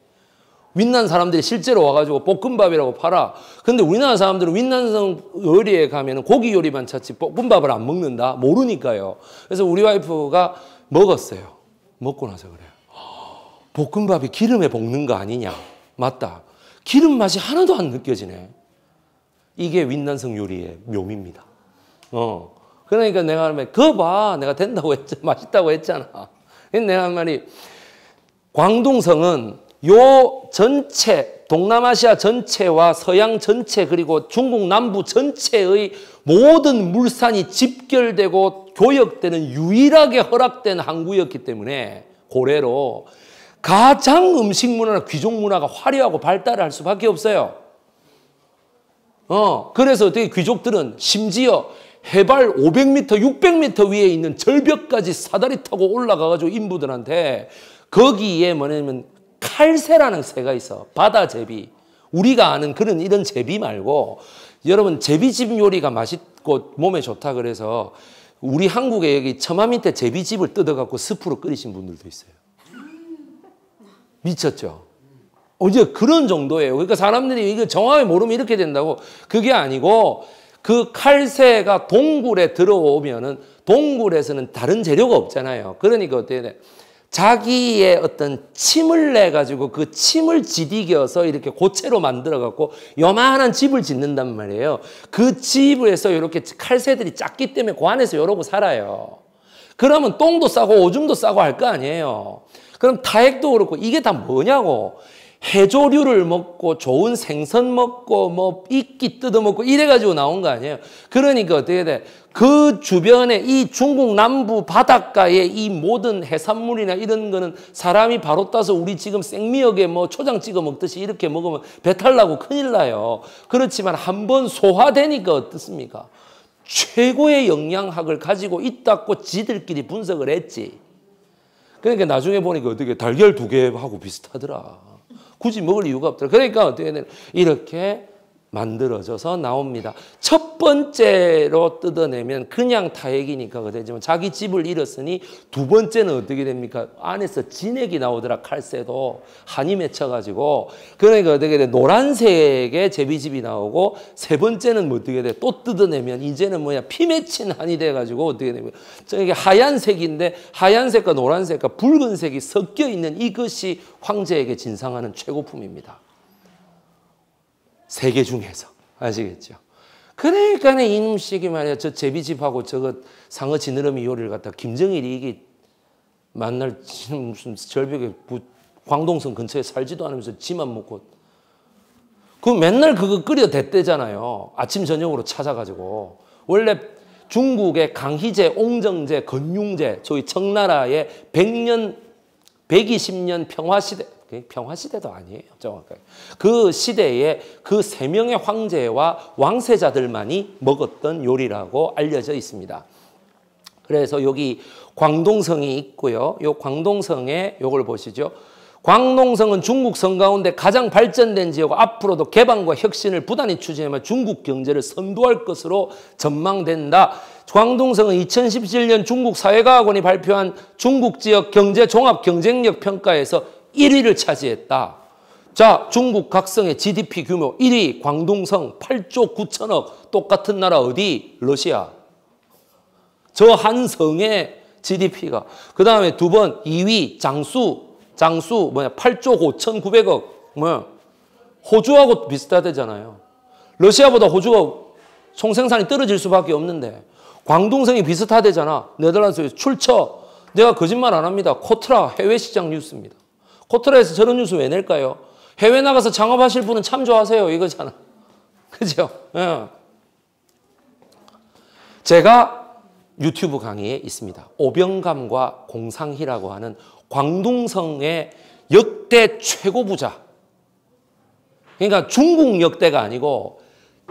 윈난 사람들이 실제로 와가지고 볶음밥이라고 팔아 근데 우리나라 사람들은 윈난성 요리에 가면 고기 요리만 찾지 볶음밥을 안 먹는다 모르니까요 그래서 우리 와이프가 먹었어요 먹고 나서 그래요 볶음밥이 기름에 볶는 거 아니냐 맞다 기름 맛이 하나도 안 느껴지네 이게 윈난성 요리의 묘미입니다. 어. 그러니까 내가 한말 그거 봐. 내가 된다고 했잖아. 맛있다고 했잖아. 내가 한 말이, 광둥성은 요 전체, 동남아시아 전체와 서양 전체, 그리고 중국 남부 전체의 모든 물산이 집결되고 교역되는 유일하게 허락된 항구였기 때문에 고래로 가장 음식 문화나 귀족 문화가 화려하고 발달할 수밖에 없어요. 어, 그래서 어떻게 귀족들은 심지어 해발 500m, 600m 위에 있는 절벽까지 사다리 타고 올라가가지고 인부들한테 거기에 뭐냐면 칼새라는 새가 있어. 바다 제비. 우리가 아는 그런 이런 제비 말고 여러분 제비집 요리가 맛있고 몸에 좋다 그래서 우리 한국에 여기 처마 밑에 제비집을 뜯어갖고 스프로 끓이신 분들도 있어요. 미쳤죠? 어제 그런 정도예요. 그러니까 사람들이 이거 정확히 모르면 이렇게 된다고 그게 아니고 그 칼새가 동굴에 들어오면은 동굴에서는 다른 재료가 없잖아요. 그러니까 어떻게 돼? 자기의 어떤 침을 내 가지고 그 침을 지디겨서 이렇게 고체로 만들어 갖고 요만한 집을 짓는단 말이에요. 그 집에서 이렇게 칼새들이 작기 때문에 그 안에서 이러고 살아요. 그러면 똥도 싸고 오줌도 싸고 할 거 아니에요. 그럼 다액도 그렇고 이게 다 뭐냐고. 해조류를 먹고 좋은 생선 먹고 뭐 이끼 뜯어 먹고 이래 가지고 나온 거 아니에요. 그러니까 어떻게 돼? 그 주변에 이 중국 남부 바닷가에 이 모든 해산물이나 이런 거는 사람이 바로 따서 우리 지금 생미역에 뭐 초장 찍어 먹듯이 이렇게 먹으면 배탈 나고 큰일 나요. 그렇지만 한 번 소화되니까 어떻습니까? 최고의 영양학을 가지고 있다고 지들끼리 분석을 했지. 그러니까 나중에 보니까 어떻게 달걀 두 개하고 비슷하더라. 굳이 먹을 이유가 없더라. 그러니까 어떻게 되냐. 이렇게 만들어져서 나옵니다. 첫 번째로 뜯어내면 그냥 타액이니까 그되지만 자기 집을 잃었으니 두 번째는 어떻게 됩니까? 안에서 진액이 나오더라 칼세도 한이 맺혀가지고 그러니까 어떻게 돼? 노란색의 제비집이 나오고 세 번째는 뭐 어떻게 돼? 또 뜯어내면 이제는 뭐냐 피 맺힌 한이 돼가지고 어떻게 됩니까? 이게 하얀색인데 하얀색과 노란색과 붉은색이 섞여 있는 이것이 황제에게 진상하는 최고품입니다. 세계 중에서 아시겠죠? 그러니까 이놈식이 말이야 저 제비집하고 저거 상어 지느러미 요리를 갖다 김정일이 이게 만날 무슨 절벽에 부, 광동성 근처에 살지도 않으면서 지만 먹고 그 맨날 그거 끓여 댔대잖아요. 아침 저녁으로 찾아가지고 원래 중국의 강희제, 옹정제, 건융제 소위 청나라의 100년, 120년 평화시대 평화 시대도 아니에요. 정확하게. 그 시대에 그 세 명의 황제와 왕세자들만이 먹었던 요리라고 알려져 있습니다. 그래서 여기 광동성이 있고요. 요 광동성에 요걸 보시죠. 광동성은 중국 성 가운데 가장 발전된 지역 앞으로도 개방과 혁신을 부단히 추진하며 중국 경제를 선도할 것으로 전망된다. 광동성은 2017년 중국 사회과학원이 발표한 중국 지역 경제 종합 경쟁력 평가에서 1위를 차지했다. 자, 중국 각성의 GDP 규모 1위 광동성 8조 9천억 똑같은 나라 어디? 러시아. 저 한 성의 GDP가. 그 다음에 두 번 2위 장수. 장수 뭐냐 8조 5,900억. 뭐야 호주하고 비슷하대잖아요. 러시아보다 호주가 총생산이 떨어질 수밖에 없는데 광동성이 비슷하대잖아. 네덜란드에서 출처. 내가 거짓말 안 합니다. 코트라 해외 시장 뉴스입니다. 코트라에서 저런 뉴스 왜 낼까요? 해외 나가서 창업하실 분은 참 좋아하세요. 이거잖아. 그죠? 예. 제가 유튜브 강의에 있습니다. 오병감과 공상희라고 하는 광둥성의 역대 최고 부자. 그러니까 중국 역대가 아니고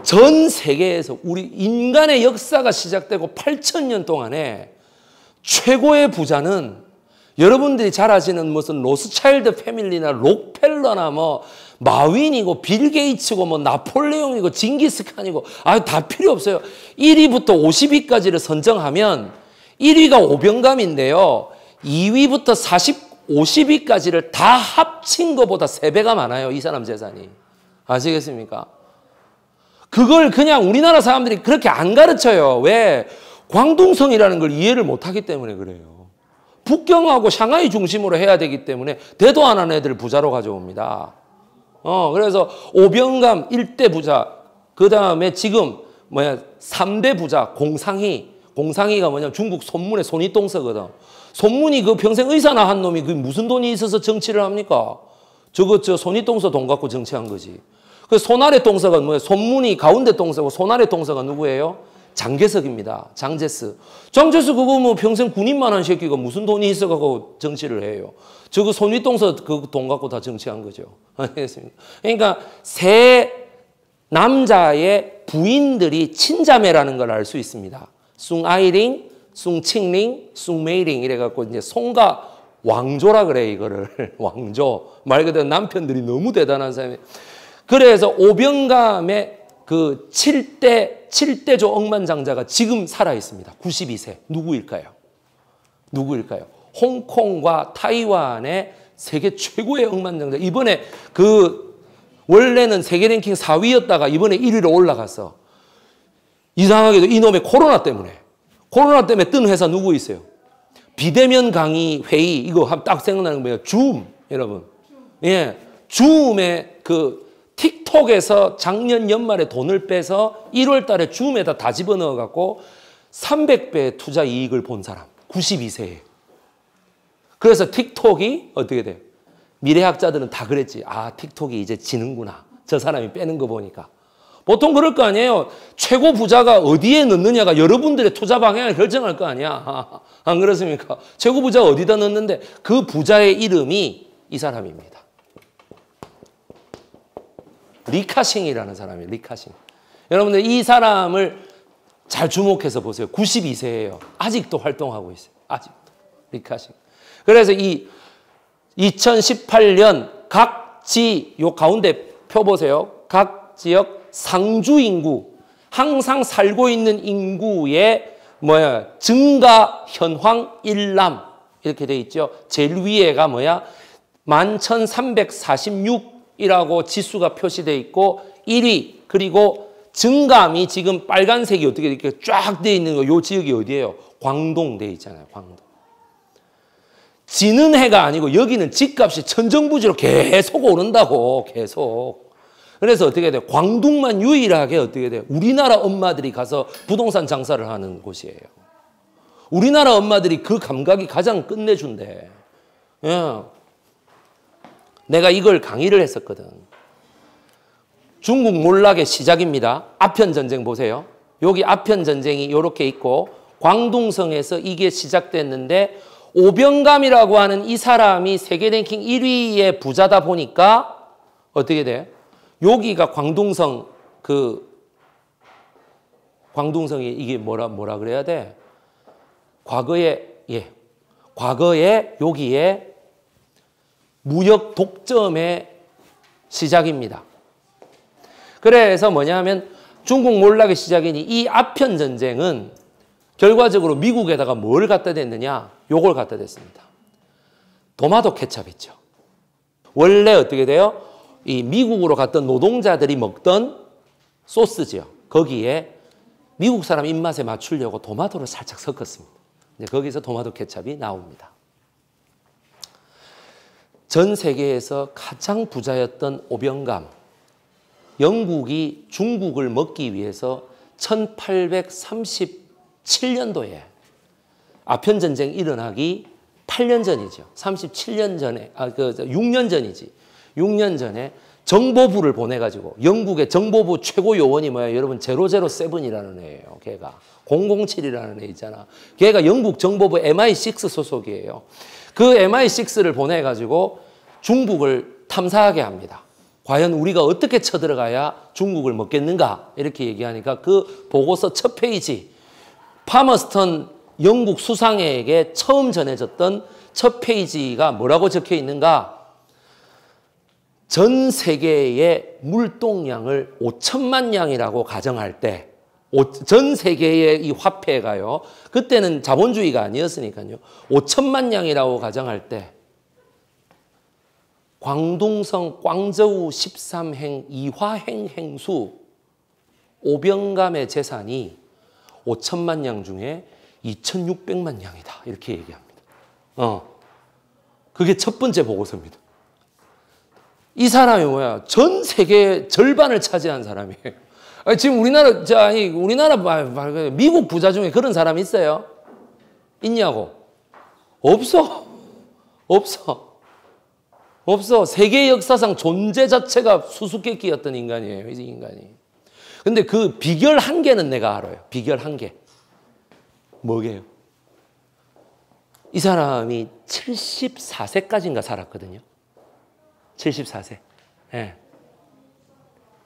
전 세계에서 우리 인간의 역사가 시작되고 8천년 동안에 최고의 부자는 여러분들이 잘 아시는 무슨 로스차일드 패밀리나 록펠러나 뭐 마윈이고 빌 게이츠고 뭐 나폴레옹이고 징기스칸이고 아다 필요 없어요. 1위부터 50위까지를 선정하면 1위가 오병감인데요. 2위부터 40, 50위까지를 다 합친 것보다 3배가 많아요. 이 사람 재산이. 아시겠습니까? 그걸 그냥 우리나라 사람들이 그렇게 안 가르쳐요. 왜? 광둥성이라는걸 이해를 못하기 때문에 그래요. 북경하고 상하이 중심으로 해야 되기 때문에 대도 안 하는 애들 부자로 가져옵니다. 어, 그래서 오병감 1대 부자, 그 다음에 지금 뭐야, 3대 부자, 공상희. 공상희가 뭐냐면 중국 손문의 손이동서거든. 손문이 그 평생 의사나 한 놈이 그 무슨 돈이 있어서 정치를 합니까? 저거 저 손이동서 돈 갖고 정치한 거지. 그 손아래 동서가 뭐예 손문이 가운데 동서고 손아래 동서가 누구예요? 장재석입니다. 장제스장제스 그거 뭐 평생 군인만 한 새끼가 무슨 돈이 있어가고 정치를 해요. 저거 그 손윗동서 그 돈 갖고 다 정치한 거죠. 알겠습니다. 그러니까 세 남자의 부인들이 친자매라는 걸 알 수 있습니다. 숭아이링, 숭칭링, 숭메이링 이래갖고 이제 송가 왕조라 그래 이거를 왕조 말 그대로 남편들이 너무 대단한 사람이 그래서 오병감의 그칠대 7대조 억만장자가 지금 살아있습니다. 92세. 누구일까요? 누구일까요? 홍콩과 타이완의 세계 최고의 억만장자. 이번에 그 원래는 세계 랭킹 4위였다가 이번에 1위로 올라가서 이상하게도 이놈의 코로나 때문에 코로나 때문에 뜬 회사 누구 있어요? 비대면 강의 회의 이거 딱 생각나는 거예요. 줌 여러분. 예. 줌의 그 톡에서 작년 연말에 돈을 빼서 1월 달에 줌에다 다 집어넣어 갖고 300배 투자 이익을 본 사람 92세에 그래서 틱톡이 어떻게 돼 미래학자들은 다 그랬지. 아 틱톡이 이제 지는구나. 저 사람이 빼는 거 보니까. 보통 그럴 거 아니에요. 최고 부자가 어디에 넣느냐가 여러분들의 투자 방향을 결정할 거 아니야. 안 그렇습니까? 최고 부자 어디다 넣는데 그 부자의 이름이 이 사람입니다. 리카싱이라는 사람이에요. 리카싱. 여러분들 이 사람을 잘 주목해서 보세요. 92세예요. 아직도 활동하고 있어요. 아직 리카싱. 그래서 이 2018년 각 지, 요 가운데 표 보세요. 각 지역 상주 인구, 항상 살고 있는 인구의 뭐야, 증가 현황 일람. 이렇게 돼 있죠. 제일 위에가 뭐야? 11,346 1라고 지수가 표시돼 있고 1위 그리고 증감이 지금 빨간색이 어떻게 이렇게 쫙 돼 있는 거요 지역이 어디예요? 광동 돼 있잖아요. 광동. 지는 해가 아니고 여기는 집값이 천정부지로 계속 오른다고 계속. 그래서 어떻게 돼요? 광둥만 유일하게 어떻게 돼요? 우리나라 엄마들이 가서 부동산 장사를 하는 곳이에요. 우리나라 엄마들이 그 감각이 가장 끝내준대. 예. 내가 이걸 강의를 했었거든. 중국 몰락의 시작입니다. 아편 전쟁 보세요. 여기 아편 전쟁이 이렇게 있고 광둥성에서 이게 시작됐는데 오병감이라고 하는 이 사람이 세계 랭킹 1위의 부자다 보니까 어떻게 돼 여기가 광둥성 그 광둥성이 이게 뭐라 뭐라 그래야 돼? 과거에 예 과거에 여기에 무역 독점의 시작입니다. 그래서 뭐냐면 중국 몰락의 시작이니 이 아편 전쟁은 결과적으로 미국에다가 뭘 갖다 댔느냐? 요걸 갖다 댔습니다. 도마도 케첩이죠. 원래 어떻게 돼요? 이 미국으로 갔던 노동자들이 먹던 소스지 거기에 미국 사람 입맛에 맞추려고 도마도를 살짝 섞었습니다. 이제 거기서 도마도 케첩이 나옵니다. 전 세계에서 가장 부자였던 오병감, 영국이 중국을 먹기 위해서 1837년도에 아편 전쟁 일어나기 8년 전이죠. 37년 전에 아 그 6년 전이지. 6년 전에 정보부를 보내가지고 영국의 정보부 최고 요원이 뭐야? 여러분 007이라는 애예요. 걔가 007이라는 애 있잖아. 걔가 영국 정보부 MI6 소속이에요. 그 MI6를 보내가지고 중국을 탐사하게 합니다. 과연 우리가 어떻게 쳐들어가야 중국을 먹겠는가 이렇게 얘기하니까 그 보고서 첫 페이지 파머스턴 영국 수상회에게 처음 전해졌던 첫 페이지가 뭐라고 적혀 있는가 전 세계의 물동량을 5천만 양이라고 가정할 때전 세계의 이 화폐가요. 그때는 자본주의가 아니었으니까요. 5천만 양이라고 가정할 때 광동성 광저우 13행 이화행 행수 오병감의 재산이 5천만 양 중에 2,600만 양이다. 이렇게 얘기합니다. 어. 그게 첫 번째 보고서입니다. 이 사람이 뭐야? 전 세계 절반을 차지한 사람이에요. 아, 지금 우리나라, 자, 우리나라, 말, 말, 미국 부자 중에 그런 사람이 있어요? 있냐고? 없어. 없어. 없어. 세계 역사상 존재 자체가 수수께끼였던 인간이에요, 이 인간이. 근데 그 비결 한 개는 내가 알아요. 비결 한 개. 뭐게요? 이 사람이 74세까지인가 살았거든요. 74세. 예.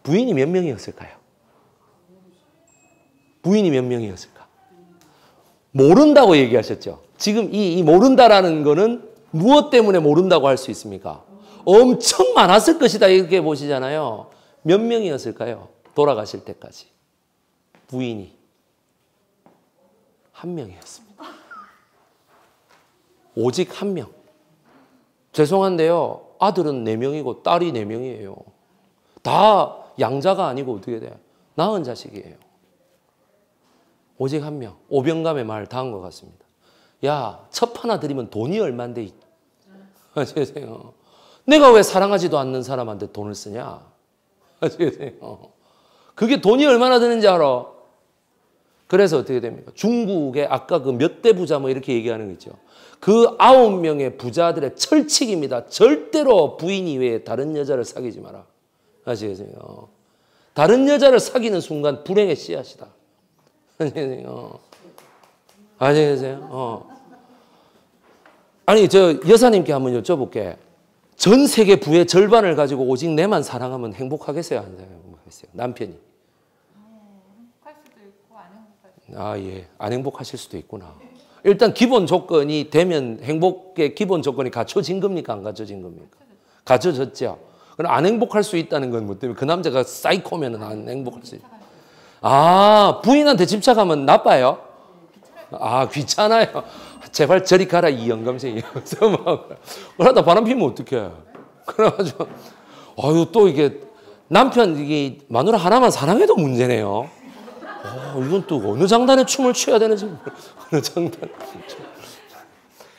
부인이 몇 명이었을까요? 부인이 몇 명이었을까? 모른다고 얘기하셨죠. 지금 이, 이 모른다라는 거는 무엇 때문에 모른다고 할 수 있습니까? 엄청 많았을 것이다 이렇게 보시잖아요. 몇 명이었을까요? 돌아가실 때까지. 부인이 한 명이었습니다. 오직 한 명. 죄송한데요. 아들은 네 명이고 딸이 네 명이에요. 다 양자가 아니고 어떻게 돼요? 낳은 자식이에요. 오직 한 명, 오병감의 말 다 한 것 같습니다. 야, 첩 하나 드리면 돈이 얼만데. 아시겠어요? 내가 왜 사랑하지도 않는 사람한테 돈을 쓰냐? 아시겠어요? 그게 돈이 얼마나 드는지 알아? 그래서 어떻게 됩니까? 중국의 아까 그 몇 대 부자 뭐 이렇게 얘기하는 거 있죠. 그 아홉 명의 부자들의 철칙입니다. 절대로 부인 이외에 다른 여자를 사귀지 마라. 아시겠어요? 다른 여자를 사귀는 순간 불행의 씨앗이다. 어. 안녕히 계세요. 어. 아니, 저 여사님께 한번 여쭤볼게. 전 세계 부의 절반을 가지고 오직 내만 사랑하면 행복하겠어요? 안 행복하겠어요? 남편이. 아, 예. 안 행복하실 수도 있구나. 일단 기본 조건이 되면 행복의 기본 조건이 갖춰진 겁니까? 안 갖춰진 겁니까? 갖춰졌죠. 그럼 안 행복할 수 있다는 건 뭐 때문에 그 남자가 사이코면 안 행복할 수 있다. 아, 부인한테 집착하면 나빠요? 아, 귀찮아요. 제발 저리 가라, 이 영감생이. 그러다 바람 피면 어떡해. 그래가지고, 아유, 또 이게 남편, 이게 마누라 하나만 사랑해도 문제네요. 아, 이건 또 어느 장단에 춤을 춰야 되는지, 어느 장단.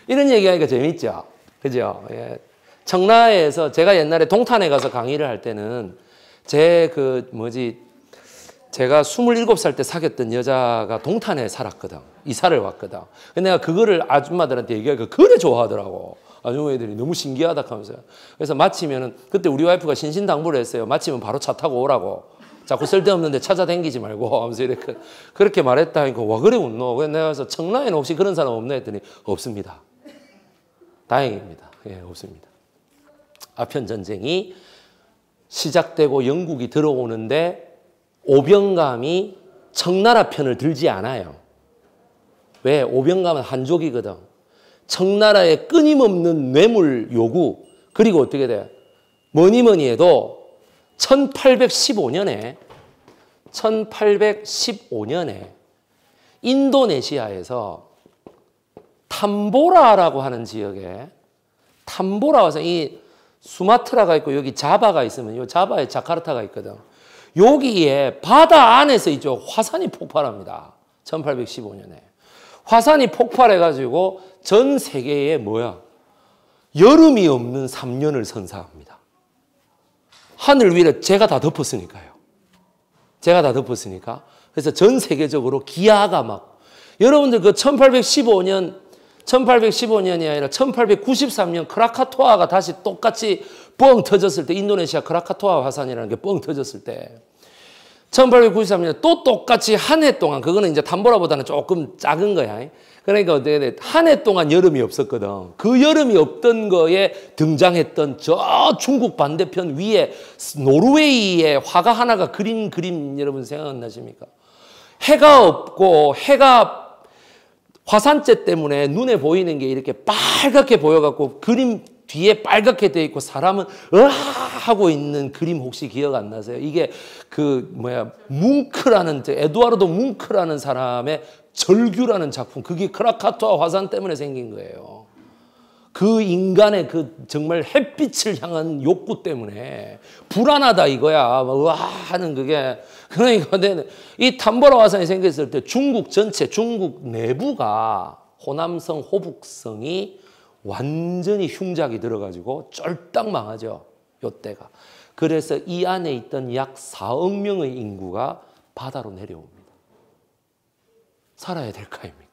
이런 얘기하니까 재밌죠? 그죠? 예. 청라에서 제가 옛날에 동탄에 가서 강의를 할 때는 제 그 뭐지 제가 27살 때 사귀었던 여자가 동탄에 살았거든. 이사를 왔거든. 그 근데 내가 그거를 아줌마들한테 얘기하니까 그래 좋아하더라고. 아주머니들이 너무 신기하다 하면서. 그래서 마치면은 그때 우리 와이프가 신신당부를 했어요. 마치면 바로 차 타고 오라고. 자꾸 쓸데없는데 찾아댕기지 말고 하면서 이렇게 그렇게 말했다 하니까 와 그래 웃노. 그래서 내가 그래서 청라에는 혹시 그런 사람 없나 했더니 없습니다. 다행입니다. 예, 없습니다. 아편 전쟁이 시작되고 영국이 들어오는데 오병감이 청나라 편을 들지 않아요. 왜? 오병감은 한족이거든. 청나라의 끊임없는 뇌물 요구 그리고 어떻게 돼 뭐니 뭐니 해도 1815년에 1815년에 인도네시아에서 탐보라라고 하는 지역에 탐보라 와서 이 수마트라가 있고 여기 자바가 있으면 요 자바에 자카르타가 있거든. 여기에 바다 안에서 이쪽 화산이 폭발합니다. 1815년에. 화산이 폭발해가지고 전 세계에 뭐야? 여름이 없는 3년을 선사합니다. 하늘 위를 제가 다 덮었으니까요. 제가 다 덮었으니까. 그래서 전 세계적으로 기아가 막, 여러분들 그 1815년, 1815년이 아니라 1893년 크라카토아가 다시 똑같이 뻥 터졌을 때 인도네시아 크라카토아 화산이라는 게 뻥 터졌을 때 1893년 또 똑같이 한 해 동안 그거는 이제 담보라보다는 조금 작은 거야. 그러니까 어떻게 돼? 한해 동안 여름이 없었거든. 그 여름이 없던 거에 등장했던 저 중국 반대편 위에 노르웨이의 화가 하나가 그린 그림 여러분 생각나십니까? 해가 없고 해가 화산재 때문에 눈에 보이는 게 이렇게 빨갛게 보여갖고 그림 뒤에 빨갛게 돼 있고 사람은 으아 하고 있는 그림 혹시 기억 안 나세요? 이게 그 뭐야 뭉크라는 에두아르도 뭉크라는 사람의 절규라는 작품 그게 크라카토아 화산 때문에 생긴 거예요. 그 인간의 그 정말 햇빛을 향한 욕구 때문에 불안하다 이거야. 와 하는 그게 그러니까 이 탐보라 화산이 생겼을 때 중국 전체 중국 내부가 호남성 호북성이 완전히 흉작이 들어가지고 쫄딱 망하죠. 요때가. 그래서 이 안에 있던 약 4억 명의 인구가 바다로 내려옵니다. 살아야 될까입니까?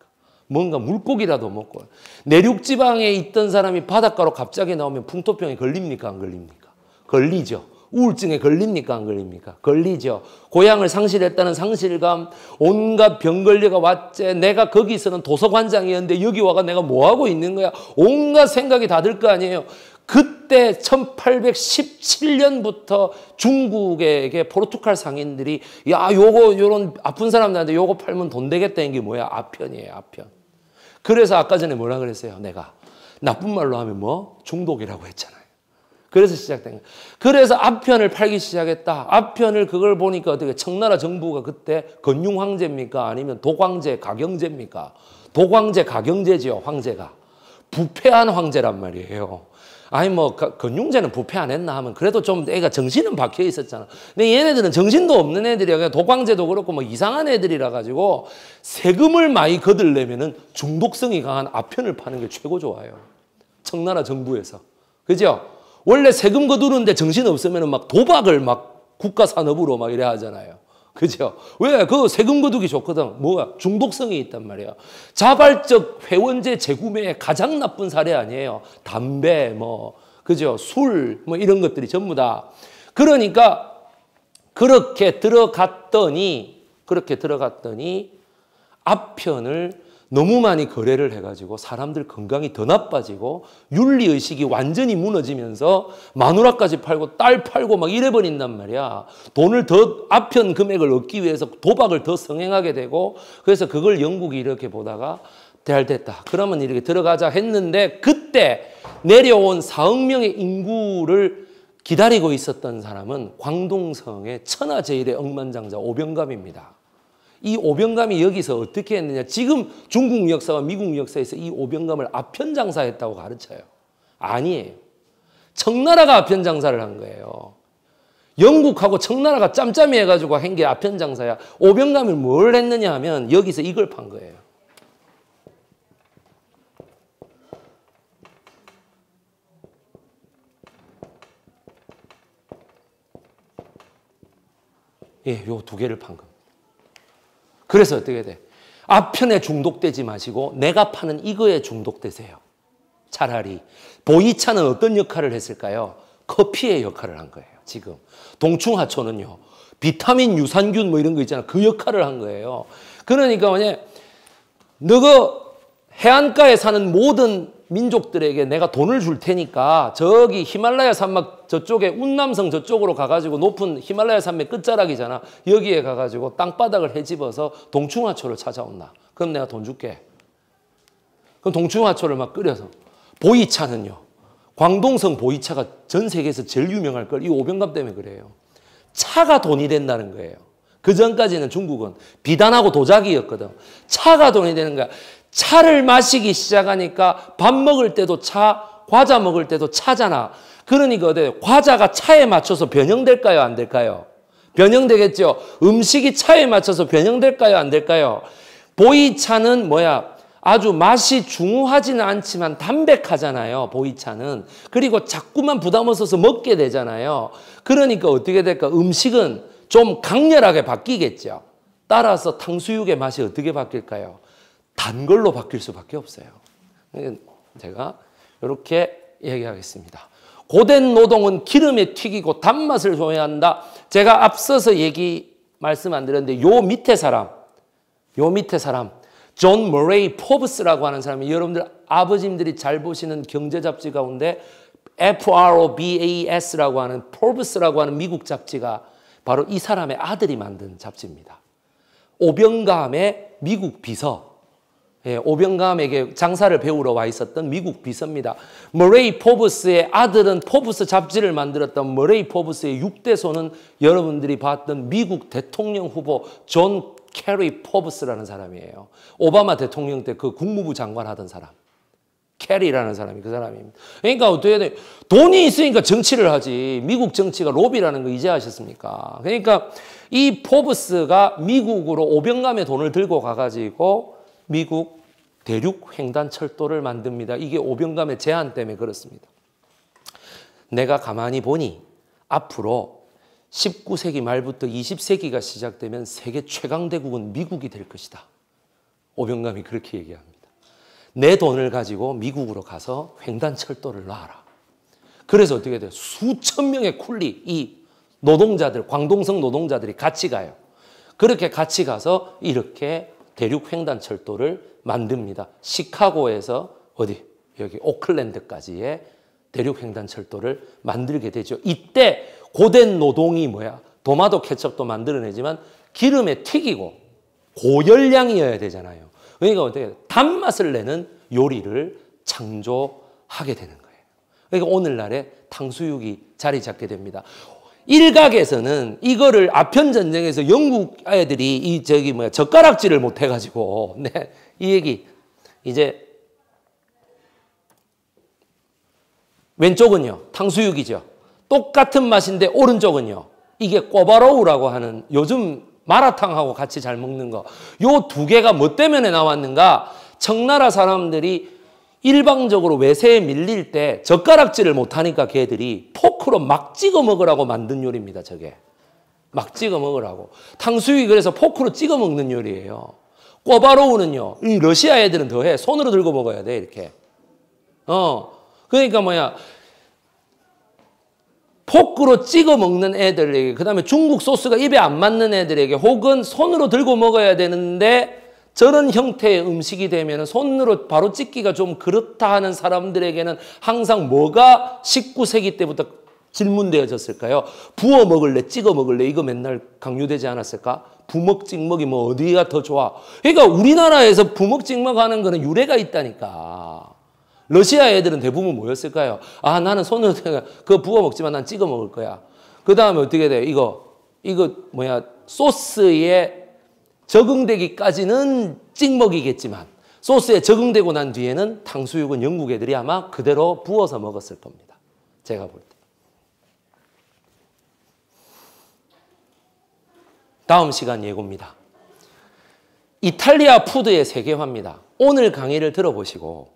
뭔가 물고기라도 먹고 내륙 지방에 있던 사람이 바닷가로 갑자기 나오면 풍토병에 걸립니까 안 걸립니까? 걸리죠. 우울증에 걸립니까? 안 걸립니까? 걸리죠. 고향을 상실했다는 상실감, 온갖 병걸리가 왔제, 내가 거기 있는 도서관장이었는데 여기 와가 내가 뭐하고 있는 거야? 온갖 생각이 다 들 거 아니에요. 그때 1817년부터 중국에게 포르투갈 상인들이 야 요거 요런 아픈 사람들한테 요거 팔면 돈 되겠다는 게 뭐야 아편이에요 아편 그래서 아까 전에 뭐라 그랬어요 내가 나쁜 말로 하면 뭐 중독이라고 했잖아 그래서 시작된 거예요. 그래서 아편을 팔기 시작했다. 아편을 그걸 보니까 어떻게 청나라 정부가 그때 건융 황제입니까? 아니면 독황제, 가경제입니까? 독황제, 가경제지요. 황제가. 부패한 황제란 말이에요. 아니 뭐 근융제는 부패 안 했나 하면 그래도 좀 애가 정신은 박혀 있었잖아. 근데 얘네들은 정신도 없는 애들이야. 그냥 독광제도 그렇고 뭐 이상한 애들이라 가지고 세금을 많이 거들려면은 중독성이 강한 아편을 파는 게 최고 좋아요. 청나라 정부에서. 그죠? 원래 세금 거두는데 정신 없으면 막 도박을 막 국가 산업으로 막 이래 하잖아요. 그죠? 왜? 그 세금 거두기 좋거든. 뭐야? 중독성이 있단 말이야. 자발적 회원제 재구매의 가장 나쁜 사례 아니에요. 담배, 뭐, 그죠? 술, 뭐 이런 것들이 전부 다. 그러니까 그렇게 들어갔더니, 그렇게 들어갔더니 앞편을 너무 많이 거래를 해가지고 사람들 건강이 더 나빠지고 윤리의식이 완전히 무너지면서 마누라까지 팔고 딸 팔고 막 이래버린단 말이야. 돈을 더 아편 금액을 얻기 위해서 도박을 더 성행하게 되고 그래서 그걸 영국이 이렇게 보다가 대할 됐다. 그러면 이렇게 들어가자 했는데 그때 내려온 4억 명의 인구를 기다리고 있었던 사람은 광동성의 천하제일의 억만장자 오병갑입니다. 이 오병감이 여기서 어떻게 했느냐. 지금 중국 역사와 미국 역사에서 이 오병감을 아편장사했다고 가르쳐요. 아니에요. 청나라가 아편장사를 한 거예요. 영국하고 청나라가 짬짬이 해가지고 한게 아편장사야. 오병감이 뭘 했느냐 하면 여기서 이걸 판 거예요. 예, 요 두 개를 판 겁니다. 그래서 어떻게 돼? 앞편에 중독되지 마시고 내가 파는 이거에 중독되세요. 차라리 보이차는 어떤 역할을 했을까요? 커피의 역할을 한 거예요. 지금 동충하초는요. 비타민 유산균 뭐 이런 거 있잖아. 그 역할을 한 거예요. 그러니까 뭐냐? 너그 해안가에 사는 모든 민족들에게 내가 돈을 줄 테니까 저기 히말라야 산막 저쪽에 운남성 저쪽으로 가가지고 높은 히말라야 산맥 끝자락이잖아. 여기에 가가지고 땅바닥을 헤집어서 동충하초를 찾아온다. 그럼 내가 돈 줄게. 그럼 동충하초를 막 끓여서 보이차는요. 광동성 보이차가 전 세계에서 제일 유명할 걸이 오병감 때문에 그래요. 차가 돈이 된다는 거예요. 그 전까지는 중국은 비단하고 도자기였거든. 차가 돈이 되는 거야. 차를 마시기 시작하니까 밥 먹을 때도 차, 과자 먹을 때도 차잖아. 그러니까 어때요? 과자가 차에 맞춰서 변형될까요? 안 될까요? 변형되겠죠. 음식이 차에 맞춰서 변형될까요? 안 될까요? 보이차는 뭐야? 아주 맛이 중후하지는 않지만 담백하잖아요. 보이차는. 그리고 자꾸만 부담 없어서 먹게 되잖아요. 그러니까 어떻게 될까? 음식은 좀 강렬하게 바뀌겠죠. 따라서 탕수육의 맛이 어떻게 바뀔까요? 단 걸로 바뀔 수밖에 없어요. 그러니까 제가 이렇게 얘기하겠습니다. 고된 노동은 기름에 튀기고 단맛을 소유한다. 제가 앞서서 얘기 말씀 안 드렸는데 요 밑에 사람, 요 밑에 사람, 존 머레이 포브스라고 하는 사람이 여러분들 아버님들이 잘 보시는 경제 잡지 가운데 FROBAS라고 하는 포브스라고 하는 미국 잡지가 바로 이 사람의 아들이 만든 잡지입니다. 오병감의 미국 비서 예, 오병감에게 장사를 배우러 와 있었던 미국 비서입니다. 머레이 포브스의 아들은 포브스 잡지를 만들었던 머레이 포브스의 6대손은 여러분들이 봤던 미국 대통령 후보 존 캐리 포브스라는 사람이에요. 오바마 대통령 때 그 국무부 장관 하던 사람. 캐리라는 사람이 그 사람입니다. 그러니까 어떻게 돼? 돈이 있으니까 정치를 하지. 미국 정치가 로비라는 거 이제 아셨습니까? 그러니까 이 포브스가 미국으로 오병감의 돈을 들고 가가지고 미국 대륙 횡단 철도를 만듭니다. 이게 오병감의 제한 때문에 그렇습니다. 내가 가만히 보니 앞으로 19세기 말부터 20세기가 시작되면 세계 최강대국은 미국이 될 것이다. 오병감이 그렇게 얘기합니다. 내 돈을 가지고 미국으로 가서 횡단철도를 놔라. 그래서 어떻게 돼요? 수천 명의 쿨리, 이 노동자들, 광동성 노동자들이 같이 가요. 그렇게 같이 가서 이렇게 대륙 횡단철도를 만듭니다. 시카고에서 어디? 여기 오클랜드까지의 대륙 횡단철도를 만들게 되죠. 이때 고된 노동이 뭐야? 도마도 케첩도 만들어내지만 기름에 튀기고 고열량이어야 되잖아요. 그러니까 어떻게 단맛을 내는 요리를 창조하게 되는 거예요. 그러니까 오늘날의 탕수육이 자리 잡게 됩니다. 일각에서는 이거를 아편 전쟁에서 영국 아이들이 이 저기 뭐야 젓가락질을 못 해가지고 네 이 얘기 이제 왼쪽은요 탕수육이죠 똑같은 맛인데 오른쪽은요 이게 꼬바로우라고 하는 요즘 마라탕하고 같이 잘 먹는 거 요 두 개가 뭐 때문에 나왔는가 청나라 사람들이 일방적으로 외세에 밀릴 때 젓가락질을 못하니까 걔들이 포 포크로 막 찍어 먹으라고 만든 요리입니다, 저게. 막 찍어 먹으라고. 탕수육이 그래서 포크로 찍어 먹는 요리예요. 꼬바로우는요, 이 러시아 애들은 더해. 손으로 들고 먹어야 돼, 이렇게. 어. 그러니까 뭐야. 포크로 찍어 먹는 애들에게, 그 다음에 중국 소스가 입에 안 맞는 애들에게, 혹은 손으로 들고 먹어야 되는데, 저런 형태의 음식이 되면 손으로 바로 찍기가 좀 그렇다 하는 사람들에게는 항상 뭐가 19세기 때부터 질문되어졌을까요? 부어 먹을래, 찍어 먹을래, 이거 맨날 강요되지 않았을까? 부먹, 찍먹이 뭐 어디가 더 좋아? 그러니까 우리나라에서 부먹, 찍먹 하는 거는 유래가 있다니까. 러시아 애들은 대부분 뭐였을까요? 아, 나는 손으로, 그거 부어 먹지만 난 찍어 먹을 거야. 그 다음에 어떻게 돼요? 이거, 이거 뭐야, 소스에 적응되기까지는 찍먹이겠지만, 소스에 적응되고 난 뒤에는 탕수육은 영국 애들이 아마 그대로 부어서 먹었을 겁니다. 제가 볼 때. 다음 시간 예고입니다. 이탈리아 푸드의 세계화입니다. 오늘 강의를 들어보시고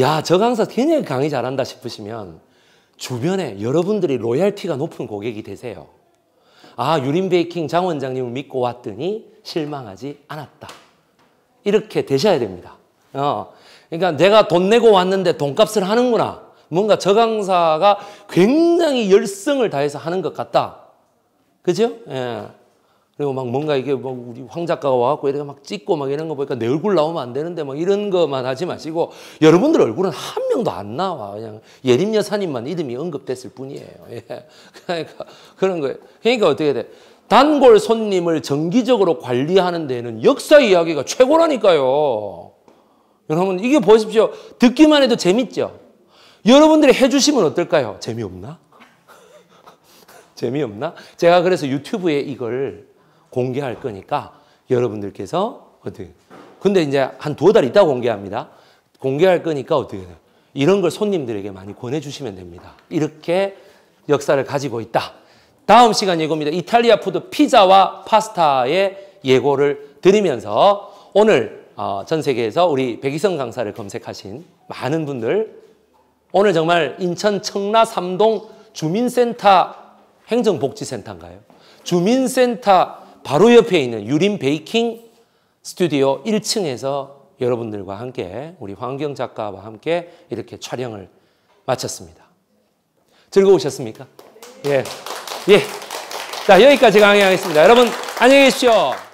야, 저 강사 굉장히 강의 잘한다 싶으시면 주변에 여러분들이 로얄티가 높은 고객이 되세요. 아, 유린베이킹 장 원장님을 믿고 왔더니 실망하지 않았다. 이렇게 되셔야 됩니다. 어, 그러니까 내가 돈 내고 왔는데 돈값을 하는구나. 뭔가 저 강사가 굉장히 열성을 다해서 하는 것 같다. 그죠? 예. 그리고 막 뭔가 이게 뭐 우리 황 작가가 와갖고 이렇게 막 찍고 막 이런 거 보니까 내 얼굴 나오면 안 되는데 막 뭐 이런 거만 하지 마시고 여러분들 얼굴은 한 명도 안 나와. 그냥 예림 여사님만 이름이 언급됐을 뿐이에요. 예. 그러니까 그런 거예요. 그러니까 어떻게 돼? 단골 손님을 정기적으로 관리하는 데는 역사 이야기가 최고라니까요. 여러분 이게 보십시오. 듣기만 해도 재밌죠? 여러분들이 해주시면 어떨까요? 재미없나? 재미없나? 제가 그래서 유튜브에 이걸 공개할 거니까 여러분들께서 어떻게 근데 이제 한 두 달 있다 공개합니다. 공개할 거니까 어떻게 해요? 이런 걸 손님들에게 많이 권해 주시면 됩니다. 이렇게 역사를 가지고 있다. 다음 시간 예고입니다. 이탈리아 푸드 피자와 파스타의 예고를 드리면서 오늘 어, 전 세계에서 우리 백이성 강사를 검색하신 많은 분들 오늘 정말 인천 청라 삼동 주민센터 행정복지센터인가요? 주민센터 바로 옆에 있는 유림 베이킹 스튜디오 1층에서 여러분들과 함께 우리 환경 작가와 함께 이렇게 촬영을 마쳤습니다. 즐거우셨습니까? 예. 예. 자, 여기까지 강의하겠습니다. 여러분, 안녕히 계십시오.